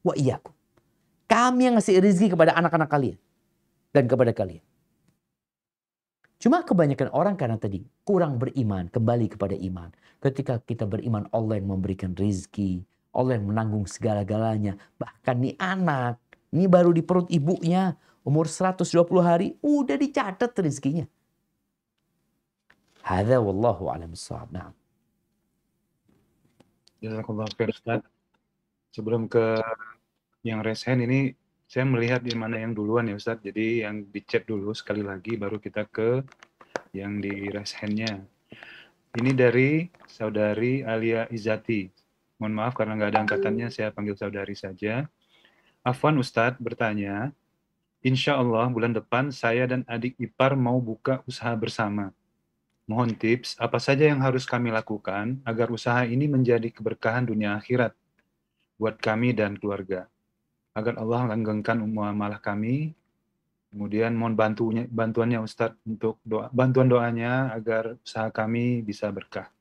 wa iyyakum. Kami yang ngasih rezeki kepada anak-anak kalian. Dan kepada kalian. Cuma kebanyakan orang karena tadi kurang beriman, kembali kepada iman. Ketika kita beriman, Allah yang memberikan rezeki, Allah yang menanggung segala-galanya. Bahkan nih anak, ini baru di perut ibunya, umur 120 hari, udah dicatat rezekinya. Hadza wallahu a'lam bissawab. Nah. Sebelum ke yang resen ini saya melihat di mana yang duluan ya Ustaz. Jadi yang dicek dulu sekali lagi baru kita ke yang di raise Ini dari saudari Alia Izati. Mohon maaf karena nggak ada angkatannya, saya panggil saudari saja. Afwan Ustadz bertanya, Insya Allah bulan depan saya dan adik ipar mau buka usaha bersama. Mohon tips, apa saja yang harus kami lakukan agar usaha ini menjadi keberkahan dunia akhirat buat kami dan keluarga. Agar Allah langgengkan malah kami. Kemudian mohon bantunya, bantuannya Ustadz untuk doa, bantuan doanya agar usaha kami bisa berkah.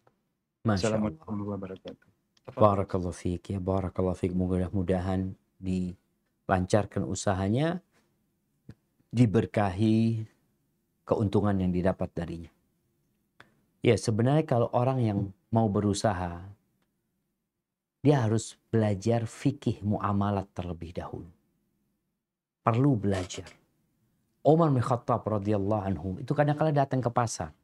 Assalamualaikum warahmatullahi wabarakatuh. Barakallahu fiik ya, barakallahu fiik. Mudah-mudahan di lancarkan usahanya, diberkahi keuntungan yang didapat darinya. Ya, sebenarnya kalau orang yang mau berusaha, dia harus belajar fikih muamalat terlebih dahulu. Perlu belajar. Omar bin Khattab radhiyallahu anhu itu kadang-kadang datang ke pasar.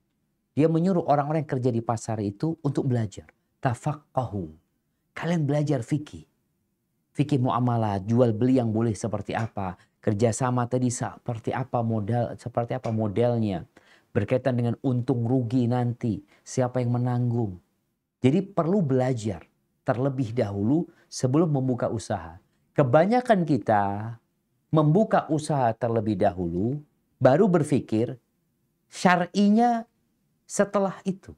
Dia menyuruh orang-orang yang kerja di pasar itu untuk belajar. Tafaqahu. Kalian belajar fikih. Fikih muamalah, jual beli yang boleh seperti apa, kerjasama tadi seperti apa modal, seperti apa modelnya, berkaitan dengan untung rugi nanti, siapa yang menanggung. Jadi perlu belajar terlebih dahulu sebelum membuka usaha. Kebanyakan kita membuka usaha terlebih dahulu, baru berpikir syar'inya setelah itu.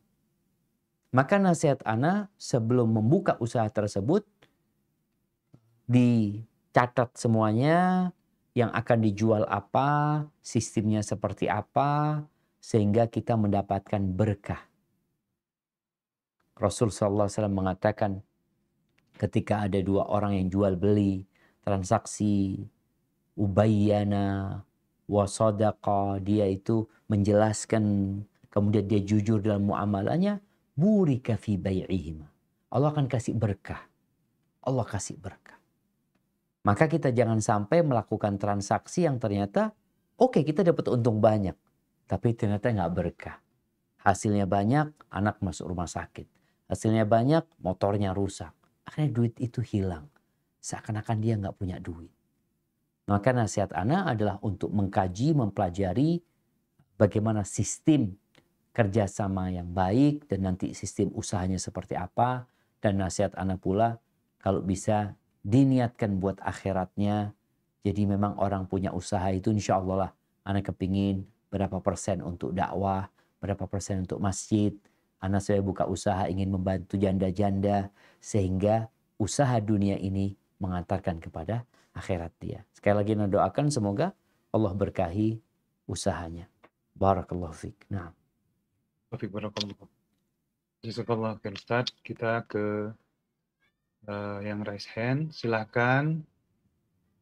Maka nasihat Ana sebelum membuka usaha tersebut, dicatat semuanya yang akan dijual apa, sistemnya seperti apa, sehingga kita mendapatkan berkah. Rasulullah SAW mengatakan ketika ada dua orang yang jual beli, transaksi, ubayyana, wasadaqa, dia itu menjelaskan, kemudian dia jujur dalam muamalahnya, burika fi bai'ihima. Allah akan kasih berkah. Allah kasih berkah. Maka kita jangan sampai melakukan transaksi yang ternyata oke okay, kita dapat untung banyak. Tapi ternyata nggak berkah. Hasilnya banyak, anak masuk rumah sakit. Hasilnya banyak, motornya rusak. Akhirnya duit itu hilang. Seakan-akan dia nggak punya duit. Maka nasihat anak adalah untuk mengkaji, mempelajari bagaimana sistem kerjasama yang baik dan nanti sistem usahanya seperti apa. Dan nasihat anak pula kalau bisa diniatkan buat akhiratnya. Jadi memang orang punya usaha itu insya Allah lah. Anak kepingin berapa persen untuk dakwah, berapa persen untuk masjid. Anak saya buka usaha ingin membantu janda-janda. Sehingga usaha dunia ini mengantarkan kepada akhirat dia. Sekali lagi saya doakan semoga Allah berkahi usahanya. Barakallahu fiqh. Nah. Barakallahu. Jazakallah Ustaz. Kita ke uh, yang raise hand, silahkan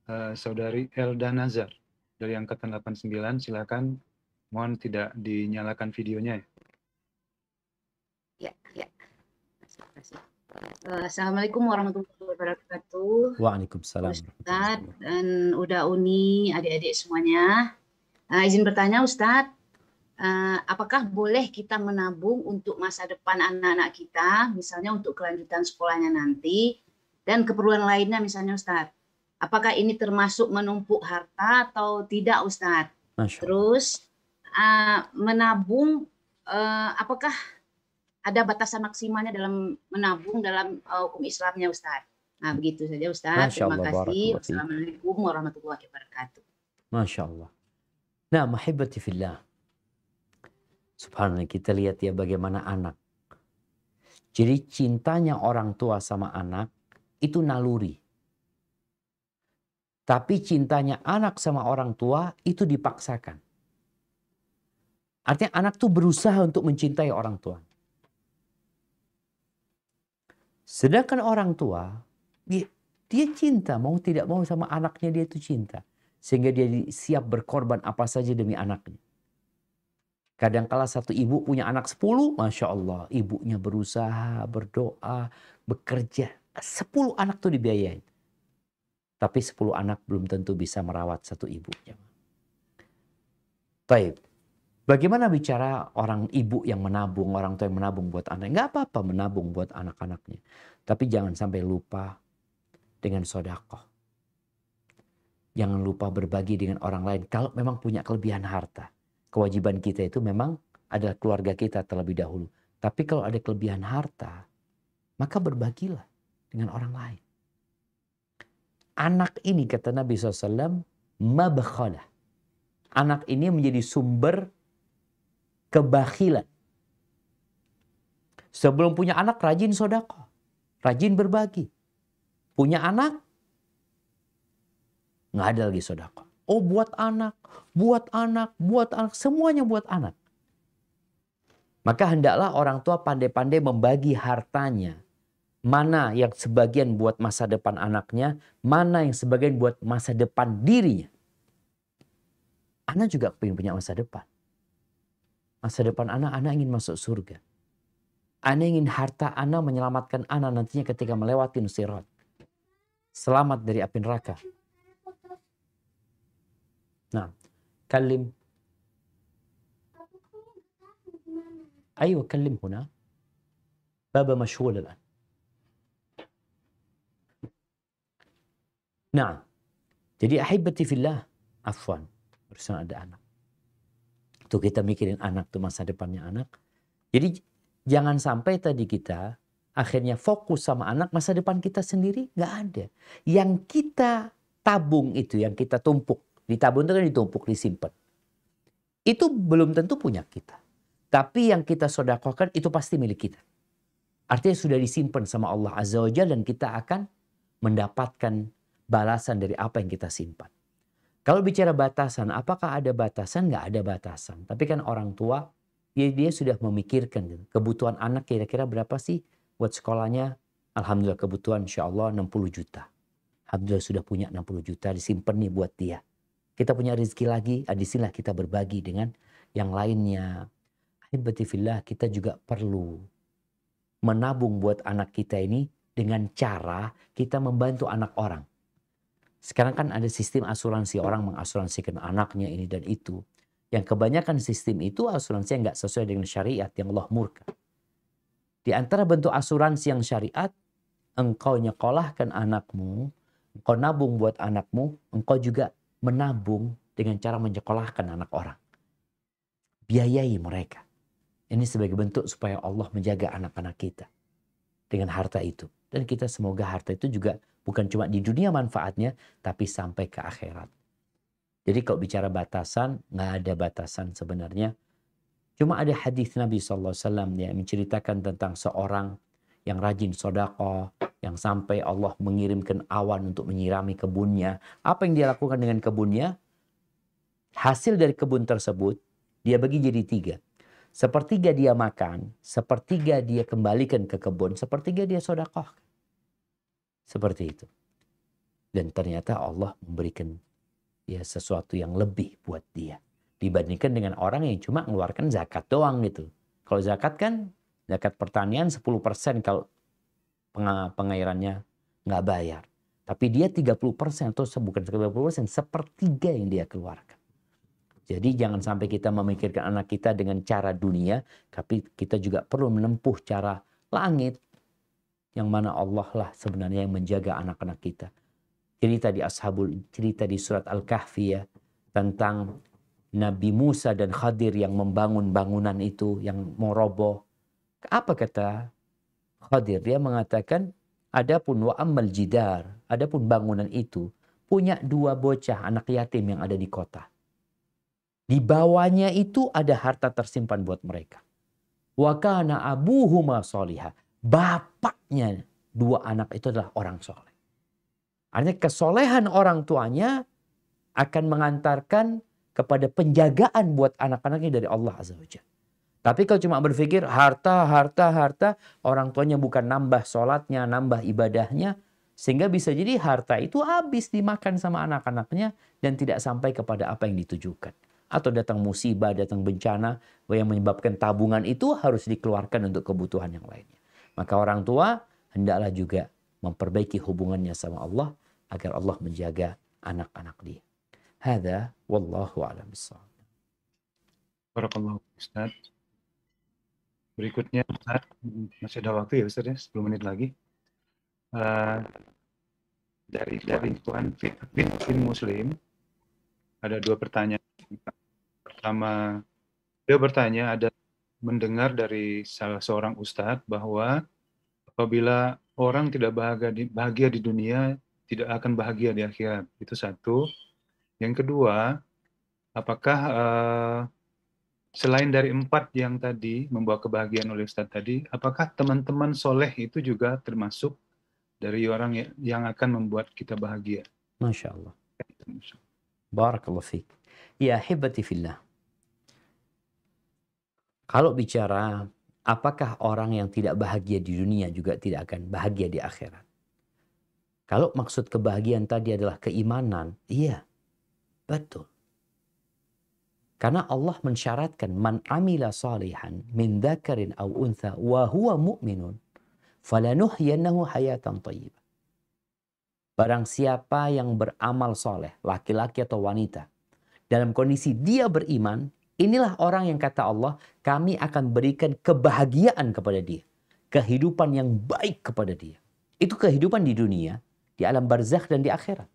uh, eh, saudari Elda Nazar dari angkatan 89, silahkan mohon tidak dinyalakan videonya ya. Ya, ya. Terima kasih. Assalamualaikum warahmatullahi wabarakatuh. Waalaikumsalam. Ustadz dan Uda Uni, adik-adik semuanya. Uh, izin bertanya Ustadz, Eh, apakah boleh kita menabung untuk masa depan anak-anak kita, misalnya untuk kelanjutan sekolahnya nanti, dan keperluan lainnya misalnya Ustadz. Apakah ini termasuk menumpuk harta atau tidak Ustadz? Terus uh, menabung, uh, apakah ada batasan maksimalnya dalam menabung dalam uh, hukum Islamnya Ustadz? Nah begitu saja Ustadz. Terima kasih. Wassalamualaikum warahmatullahi wabarakatuh. Masya Allah. Nah, mahibati fillah. Subhanallah kita lihat ya bagaimana anak. Jadi cintanya orang tua sama anak itu naluri. Tapi cintanya anak sama orang tua itu dipaksakan. Artinya anak tuh berusaha untuk mencintai orang tua. Sedangkan orang tua dia, dia cinta mau tidak mau sama anaknya dia itu cinta. Sehingga dia siap berkorban apa saja demi anaknya. Kadang kala satu ibu punya anak sepuluh, Masya Allah. Ibunya berusaha, berdoa, bekerja. sepuluh anak tuh dibiayain. Tapi sepuluh anak belum tentu bisa merawat satu ibunya. Baik. Bagaimana bicara orang ibu yang menabung, orang tua yang menabung buat anak? Nggak apa-apa menabung buat anak-anaknya. Tapi jangan sampai lupa dengan sodakoh. Jangan lupa berbagi dengan orang lain kalau memang punya kelebihan harta kewajiban kita itu memang adalah keluarga kita terlebih dahulu. Tapi kalau ada kelebihan harta, maka berbagilah dengan orang lain. Anak ini kata Nabi SAW, mabakhalah. Anak ini menjadi sumber kebakhilan. Sebelum punya anak rajin sodako, rajin berbagi. Punya anak, nggak ada lagi sodako. Oh buat anak, buat anak, buat anak, semuanya buat anak. Maka hendaklah orang tua pandai-pandai membagi hartanya. Mana yang sebagian buat masa depan anaknya, mana yang sebagian buat masa depan dirinya. Anak juga ingin punya masa depan. Masa depan anak, anak ingin masuk surga. Anak ingin harta anak menyelamatkan anak nantinya ketika melewati nusirat. Selamat dari api neraka. نعم كلم أيوة كلم هنا بابا مشغول الآن نعم jadi ahibati fillah afwan urusan ada anak. Tuh kita mikirin anak tuh masa depannya anak. Jadi jangan sampai tadi kita akhirnya fokus sama anak masa depan kita sendiri nggak ada. Yang kita tabung itu yang kita tumpuk Ditabung itu kan ditumpuk, disimpan. Itu belum tentu punya kita. Tapi yang kita sodakokan itu pasti milik kita. Artinya sudah disimpan sama Allah Azza wa Jalla dan kita akan mendapatkan balasan dari apa yang kita simpan. Kalau bicara batasan, apakah ada batasan? Nggak ada batasan. Tapi kan orang tua, dia, dia sudah memikirkan kebutuhan anak kira-kira berapa sih buat sekolahnya. Alhamdulillah kebutuhan insya Allah 60 juta. Alhamdulillah sudah punya 60 juta disimpan nih buat dia. Kita punya rezeki lagi, ah, di kita berbagi dengan yang lainnya. Alhamdulillah kita juga perlu menabung buat anak kita ini dengan cara kita membantu anak orang. Sekarang kan ada sistem asuransi, orang mengasuransikan anaknya ini dan itu. Yang kebanyakan sistem itu asuransi yang nggak sesuai dengan syariat yang Allah murka. Di antara bentuk asuransi yang syariat, engkau nyekolahkan anakmu, engkau nabung buat anakmu, engkau juga menabung dengan cara menyekolahkan anak orang. Biayai mereka. Ini sebagai bentuk supaya Allah menjaga anak-anak kita dengan harta itu. Dan kita semoga harta itu juga bukan cuma di dunia manfaatnya, tapi sampai ke akhirat. Jadi kalau bicara batasan, nggak ada batasan sebenarnya. Cuma ada hadis Nabi SAW yang menceritakan tentang seorang yang rajin sodako, yang sampai Allah mengirimkan awan untuk menyirami kebunnya. Apa yang dia lakukan dengan kebunnya? Hasil dari kebun tersebut dia bagi jadi tiga. Sepertiga dia makan, sepertiga dia kembalikan ke kebun, sepertiga dia sodakoh. Seperti itu. Dan ternyata Allah memberikan ya sesuatu yang lebih buat dia. Dibandingkan dengan orang yang cuma mengeluarkan zakat doang gitu. Kalau zakat kan, zakat pertanian 10% kalau pengairannya nggak bayar. Tapi dia 30 persen atau bukan 30 persen, sepertiga yang dia keluarkan. Jadi jangan sampai kita memikirkan anak kita dengan cara dunia, tapi kita juga perlu menempuh cara langit yang mana Allah lah sebenarnya yang menjaga anak-anak kita. Cerita di Ashabul, cerita di surat Al-Kahfi ya, tentang Nabi Musa dan Khadir yang membangun bangunan itu yang mau roboh. Apa kata Khadir. Dia mengatakan, adapun wa amal jidar, adapun bangunan itu punya dua bocah anak yatim yang ada di kota. Di bawahnya itu ada harta tersimpan buat mereka. Wa kana abuhuma soliha. Bapaknya dua anak itu adalah orang soleh. Artinya kesolehan orang tuanya akan mengantarkan kepada penjagaan buat anak-anaknya dari Allah Azza wa tapi kalau cuma berpikir harta, harta, harta, orang tuanya bukan nambah sholatnya, nambah ibadahnya, sehingga bisa jadi harta itu habis dimakan sama anak-anaknya dan tidak sampai kepada apa yang ditujukan. Atau datang musibah, datang bencana yang menyebabkan tabungan itu harus dikeluarkan untuk kebutuhan yang lainnya. Maka orang tua hendaklah juga memperbaiki hubungannya sama Allah agar Allah menjaga anak-anak dia. Hada wallahu a'lam bishawab. Barakallahu Ustaz berikutnya masih ada waktu ya Ustaz ya 10 menit lagi uh, dari dari Tuhan Fit Muslim ada dua pertanyaan pertama dia bertanya ada mendengar dari salah seorang ustadz bahwa apabila orang tidak bahagia di, bahagia di dunia tidak akan bahagia di akhirat itu satu yang kedua apakah uh, selain dari empat yang tadi membawa kebahagiaan oleh Ustaz tadi, apakah teman-teman soleh itu juga termasuk dari orang ya, yang akan membuat kita bahagia? Masya Allah. Barakallah fiqh. Ya hebati fillah. Kalau bicara apakah orang yang tidak bahagia di dunia juga tidak akan bahagia di akhirat? Kalau maksud kebahagiaan tadi adalah keimanan, iya, betul. Karena Allah mensyaratkan man amila salihan min dzakarin aw untha wa huwa mu'minun falanuhyiyannahu hayatan thayyibah. Barang siapa yang beramal soleh, laki-laki atau wanita, dalam kondisi dia beriman, inilah orang yang kata Allah, kami akan berikan kebahagiaan kepada dia. Kehidupan yang baik kepada dia. Itu kehidupan di dunia, di alam barzakh dan di akhirat.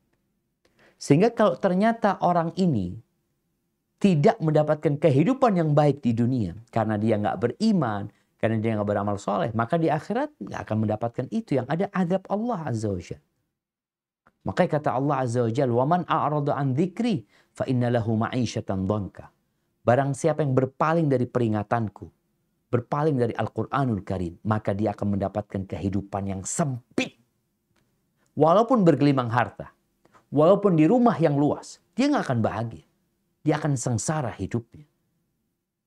Sehingga kalau ternyata orang ini tidak mendapatkan kehidupan yang baik di dunia karena dia nggak beriman, karena dia nggak beramal soleh, maka di akhirat nggak akan mendapatkan itu yang ada adab Allah azza wajal. Makanya kata Allah azza wajal, "Waman a'radu an dzikri fa inna lahu ma'isyatan dhanka." Barang siapa yang berpaling dari peringatanku, berpaling dari Al-Qur'anul Karim, maka dia akan mendapatkan kehidupan yang sempit. Walaupun bergelimang harta, walaupun di rumah yang luas, dia nggak akan bahagia dia akan sengsara hidupnya.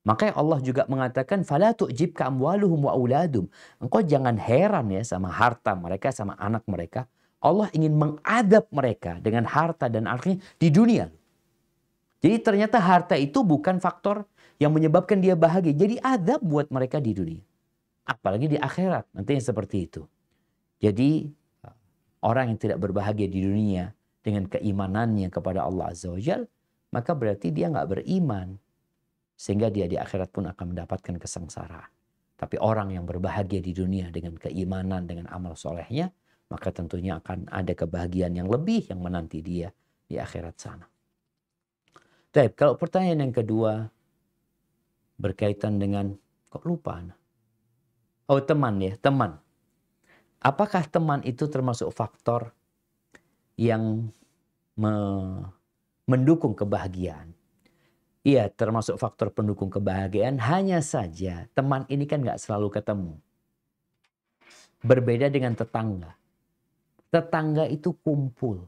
Makanya Allah juga mengatakan fala tu'jibka amwaluhum wa auladum. Engkau jangan heran ya sama harta mereka sama anak mereka. Allah ingin mengadab mereka dengan harta dan anaknya di dunia. Jadi ternyata harta itu bukan faktor yang menyebabkan dia bahagia. Jadi adab buat mereka di dunia. Apalagi di akhirat nantinya seperti itu. Jadi orang yang tidak berbahagia di dunia dengan keimanannya kepada Allah Azza wa Jalla maka berarti dia nggak beriman. Sehingga dia di akhirat pun akan mendapatkan kesengsaraan. Tapi orang yang berbahagia di dunia dengan keimanan, dengan amal solehnya, maka tentunya akan ada kebahagiaan yang lebih yang menanti dia di akhirat sana. Baik, kalau pertanyaan yang kedua berkaitan dengan kok lupa anak? Oh teman ya, teman. Apakah teman itu termasuk faktor yang mendukung kebahagiaan. Iya, termasuk faktor pendukung kebahagiaan. Hanya saja teman ini kan nggak selalu ketemu. Berbeda dengan tetangga. Tetangga itu kumpul.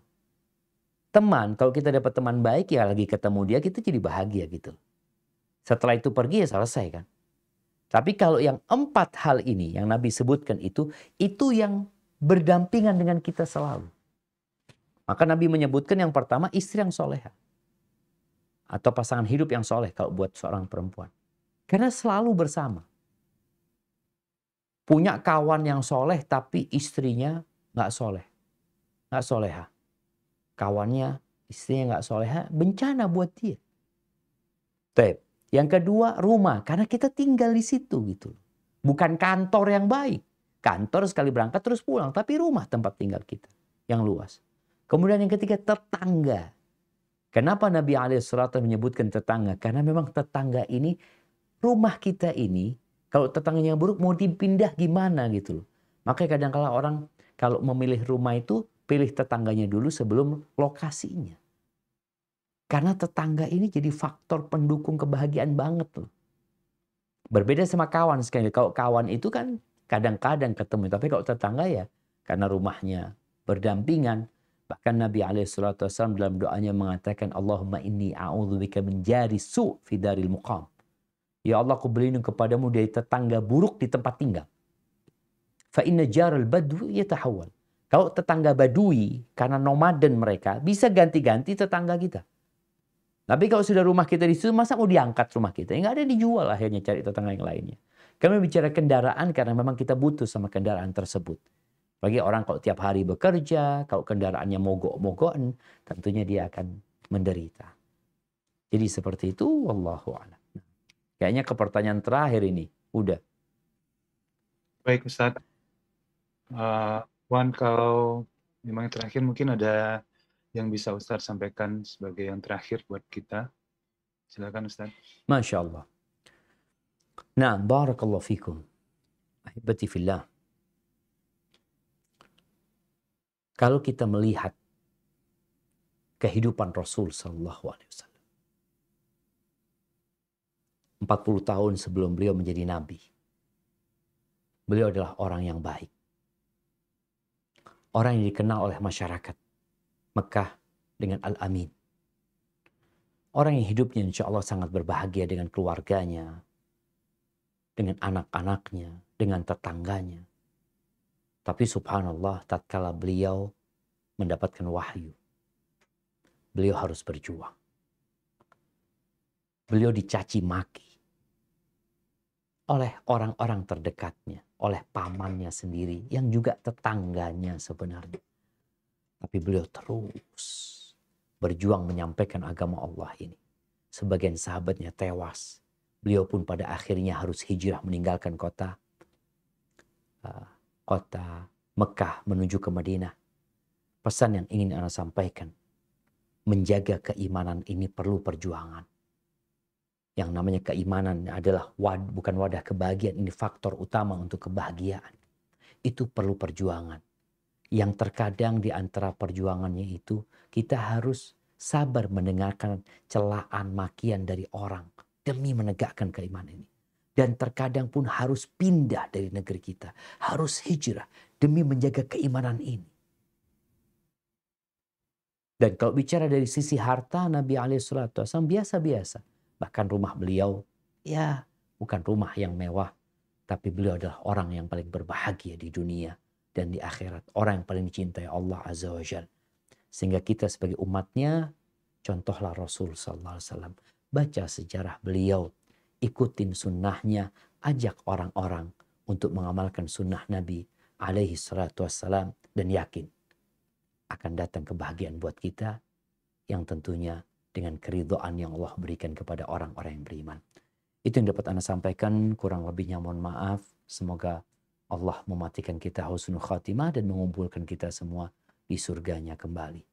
Teman, kalau kita dapat teman baik ya lagi ketemu dia kita jadi bahagia gitu. Setelah itu pergi ya selesai kan. Tapi kalau yang empat hal ini yang Nabi sebutkan itu, itu yang berdampingan dengan kita selalu. Maka Nabi menyebutkan yang pertama istri yang soleha. Atau pasangan hidup yang soleh kalau buat seorang perempuan. Karena selalu bersama. Punya kawan yang soleh tapi istrinya nggak soleh. Nggak soleha. Kawannya, istrinya nggak soleha, bencana buat dia. Tep. Yang kedua rumah, karena kita tinggal di situ gitu. Bukan kantor yang baik. Kantor sekali berangkat terus pulang, tapi rumah tempat tinggal kita yang luas. Kemudian yang ketiga tetangga. Kenapa Nabi Alaihissalam menyebutkan tetangga? Karena memang tetangga ini, rumah kita ini, kalau tetangganya buruk mau dipindah gimana gitu Makanya kadang kala orang kalau memilih rumah itu pilih tetangganya dulu sebelum lokasinya. Karena tetangga ini jadi faktor pendukung kebahagiaan banget loh. Berbeda sama kawan sekali. Kalau kawan itu kan kadang-kadang ketemu. Tapi kalau tetangga ya karena rumahnya berdampingan, Bahkan Nabi SAW dalam doanya mengatakan, Allahumma inni a'udzubika menjadi su' daril muqam. Ya Allah, aku berlindung kepadamu dari tetangga buruk di tempat tinggal. Fa inna jaral badu yatahawal. Kalau tetangga badui, karena nomaden mereka, bisa ganti-ganti tetangga kita. Tapi kalau sudah rumah kita di situ, masa mau diangkat rumah kita? Enggak ya ada dijual akhirnya cari tetangga yang lainnya. Kami bicara kendaraan karena memang kita butuh sama kendaraan tersebut. Bagi orang kalau tiap hari bekerja, kalau kendaraannya mogok-mogokan, tentunya dia akan menderita. Jadi seperti itu, wallahu a'lam. Kayaknya ke pertanyaan terakhir ini, udah. Baik Ustaz. Uh, kalau memang yang terakhir mungkin ada yang bisa Ustaz sampaikan sebagai yang terakhir buat kita. Silakan Ustaz. Masya Allah. Nah, barakallahu fikum. Ahibati fillah. Kalau kita melihat kehidupan Rasul Shallallahu Alaihi Wasallam, 40 tahun sebelum beliau menjadi nabi, beliau adalah orang yang baik, orang yang dikenal oleh masyarakat Mekah dengan Al-Amin, orang yang hidupnya insya Allah sangat berbahagia dengan keluarganya, dengan anak-anaknya, dengan tetangganya. Tapi subhanallah tatkala beliau mendapatkan wahyu. Beliau harus berjuang. Beliau dicaci maki oleh orang-orang terdekatnya, oleh pamannya sendiri yang juga tetangganya sebenarnya. Tapi beliau terus berjuang menyampaikan agama Allah ini. Sebagian sahabatnya tewas. Beliau pun pada akhirnya harus hijrah meninggalkan kota uh, kota Mekah menuju ke Madinah. Pesan yang ingin Anda sampaikan, menjaga keimanan ini perlu perjuangan. Yang namanya keimanan adalah wad, bukan wadah kebahagiaan, ini faktor utama untuk kebahagiaan. Itu perlu perjuangan. Yang terkadang di antara perjuangannya itu kita harus sabar mendengarkan celaan makian dari orang demi menegakkan keimanan ini dan terkadang pun harus pindah dari negeri kita, harus hijrah demi menjaga keimanan ini. Dan kalau bicara dari sisi harta Nabi Alaihissalam biasa-biasa, bahkan rumah beliau ya bukan rumah yang mewah, tapi beliau adalah orang yang paling berbahagia di dunia dan di akhirat, orang yang paling dicintai Allah Azza wa Jal. Sehingga kita sebagai umatnya, contohlah Rasul Sallallahu Alaihi baca sejarah beliau, ikutin sunnahnya, ajak orang-orang untuk mengamalkan sunnah Nabi alaihi salatu wassalam dan yakin akan datang kebahagiaan buat kita yang tentunya dengan keridoan yang Allah berikan kepada orang-orang yang beriman. Itu yang dapat Anda sampaikan, kurang lebihnya mohon maaf. Semoga Allah mematikan kita husnul khatimah dan mengumpulkan kita semua di surganya kembali.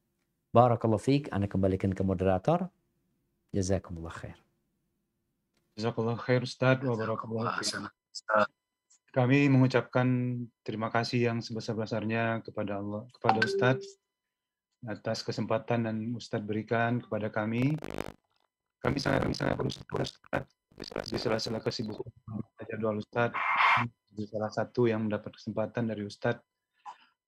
Barakallahu fiik, Anda kembalikan ke moderator. Jazakumullah khair. Jazakallah khair Ustaz wa Kami mengucapkan terima kasih yang sebesar-besarnya kepada Allah kepada Ustaz atas kesempatan dan Ustaz berikan kepada kami. Kami sangat kami sangat bersyukur Ustaz di sela-sela kesibukan jadwal Ustaz di salah satu yang mendapat kesempatan dari Ustaz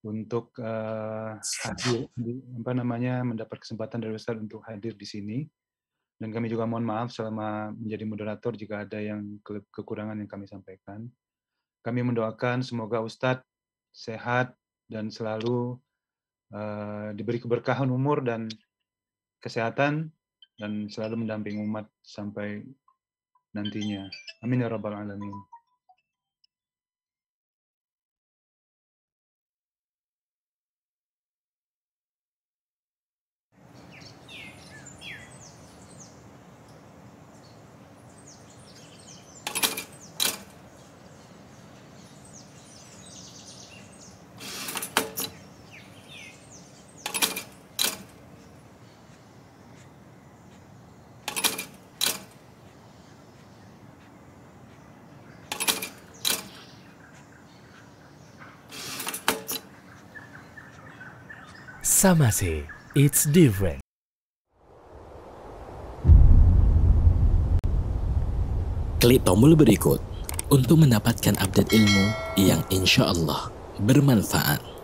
untuk uh, hadir, apa namanya mendapat kesempatan dari Ustaz untuk hadir di sini dan kami juga mohon maaf selama menjadi moderator jika ada yang kekurangan yang kami sampaikan. Kami mendoakan semoga Ustadz sehat dan selalu uh, diberi keberkahan umur dan kesehatan dan selalu mendamping umat sampai nantinya. Amin ya rabbal alamin. Sama sih, it's different. Klik tombol berikut untuk mendapatkan update ilmu yang insya Allah bermanfaat.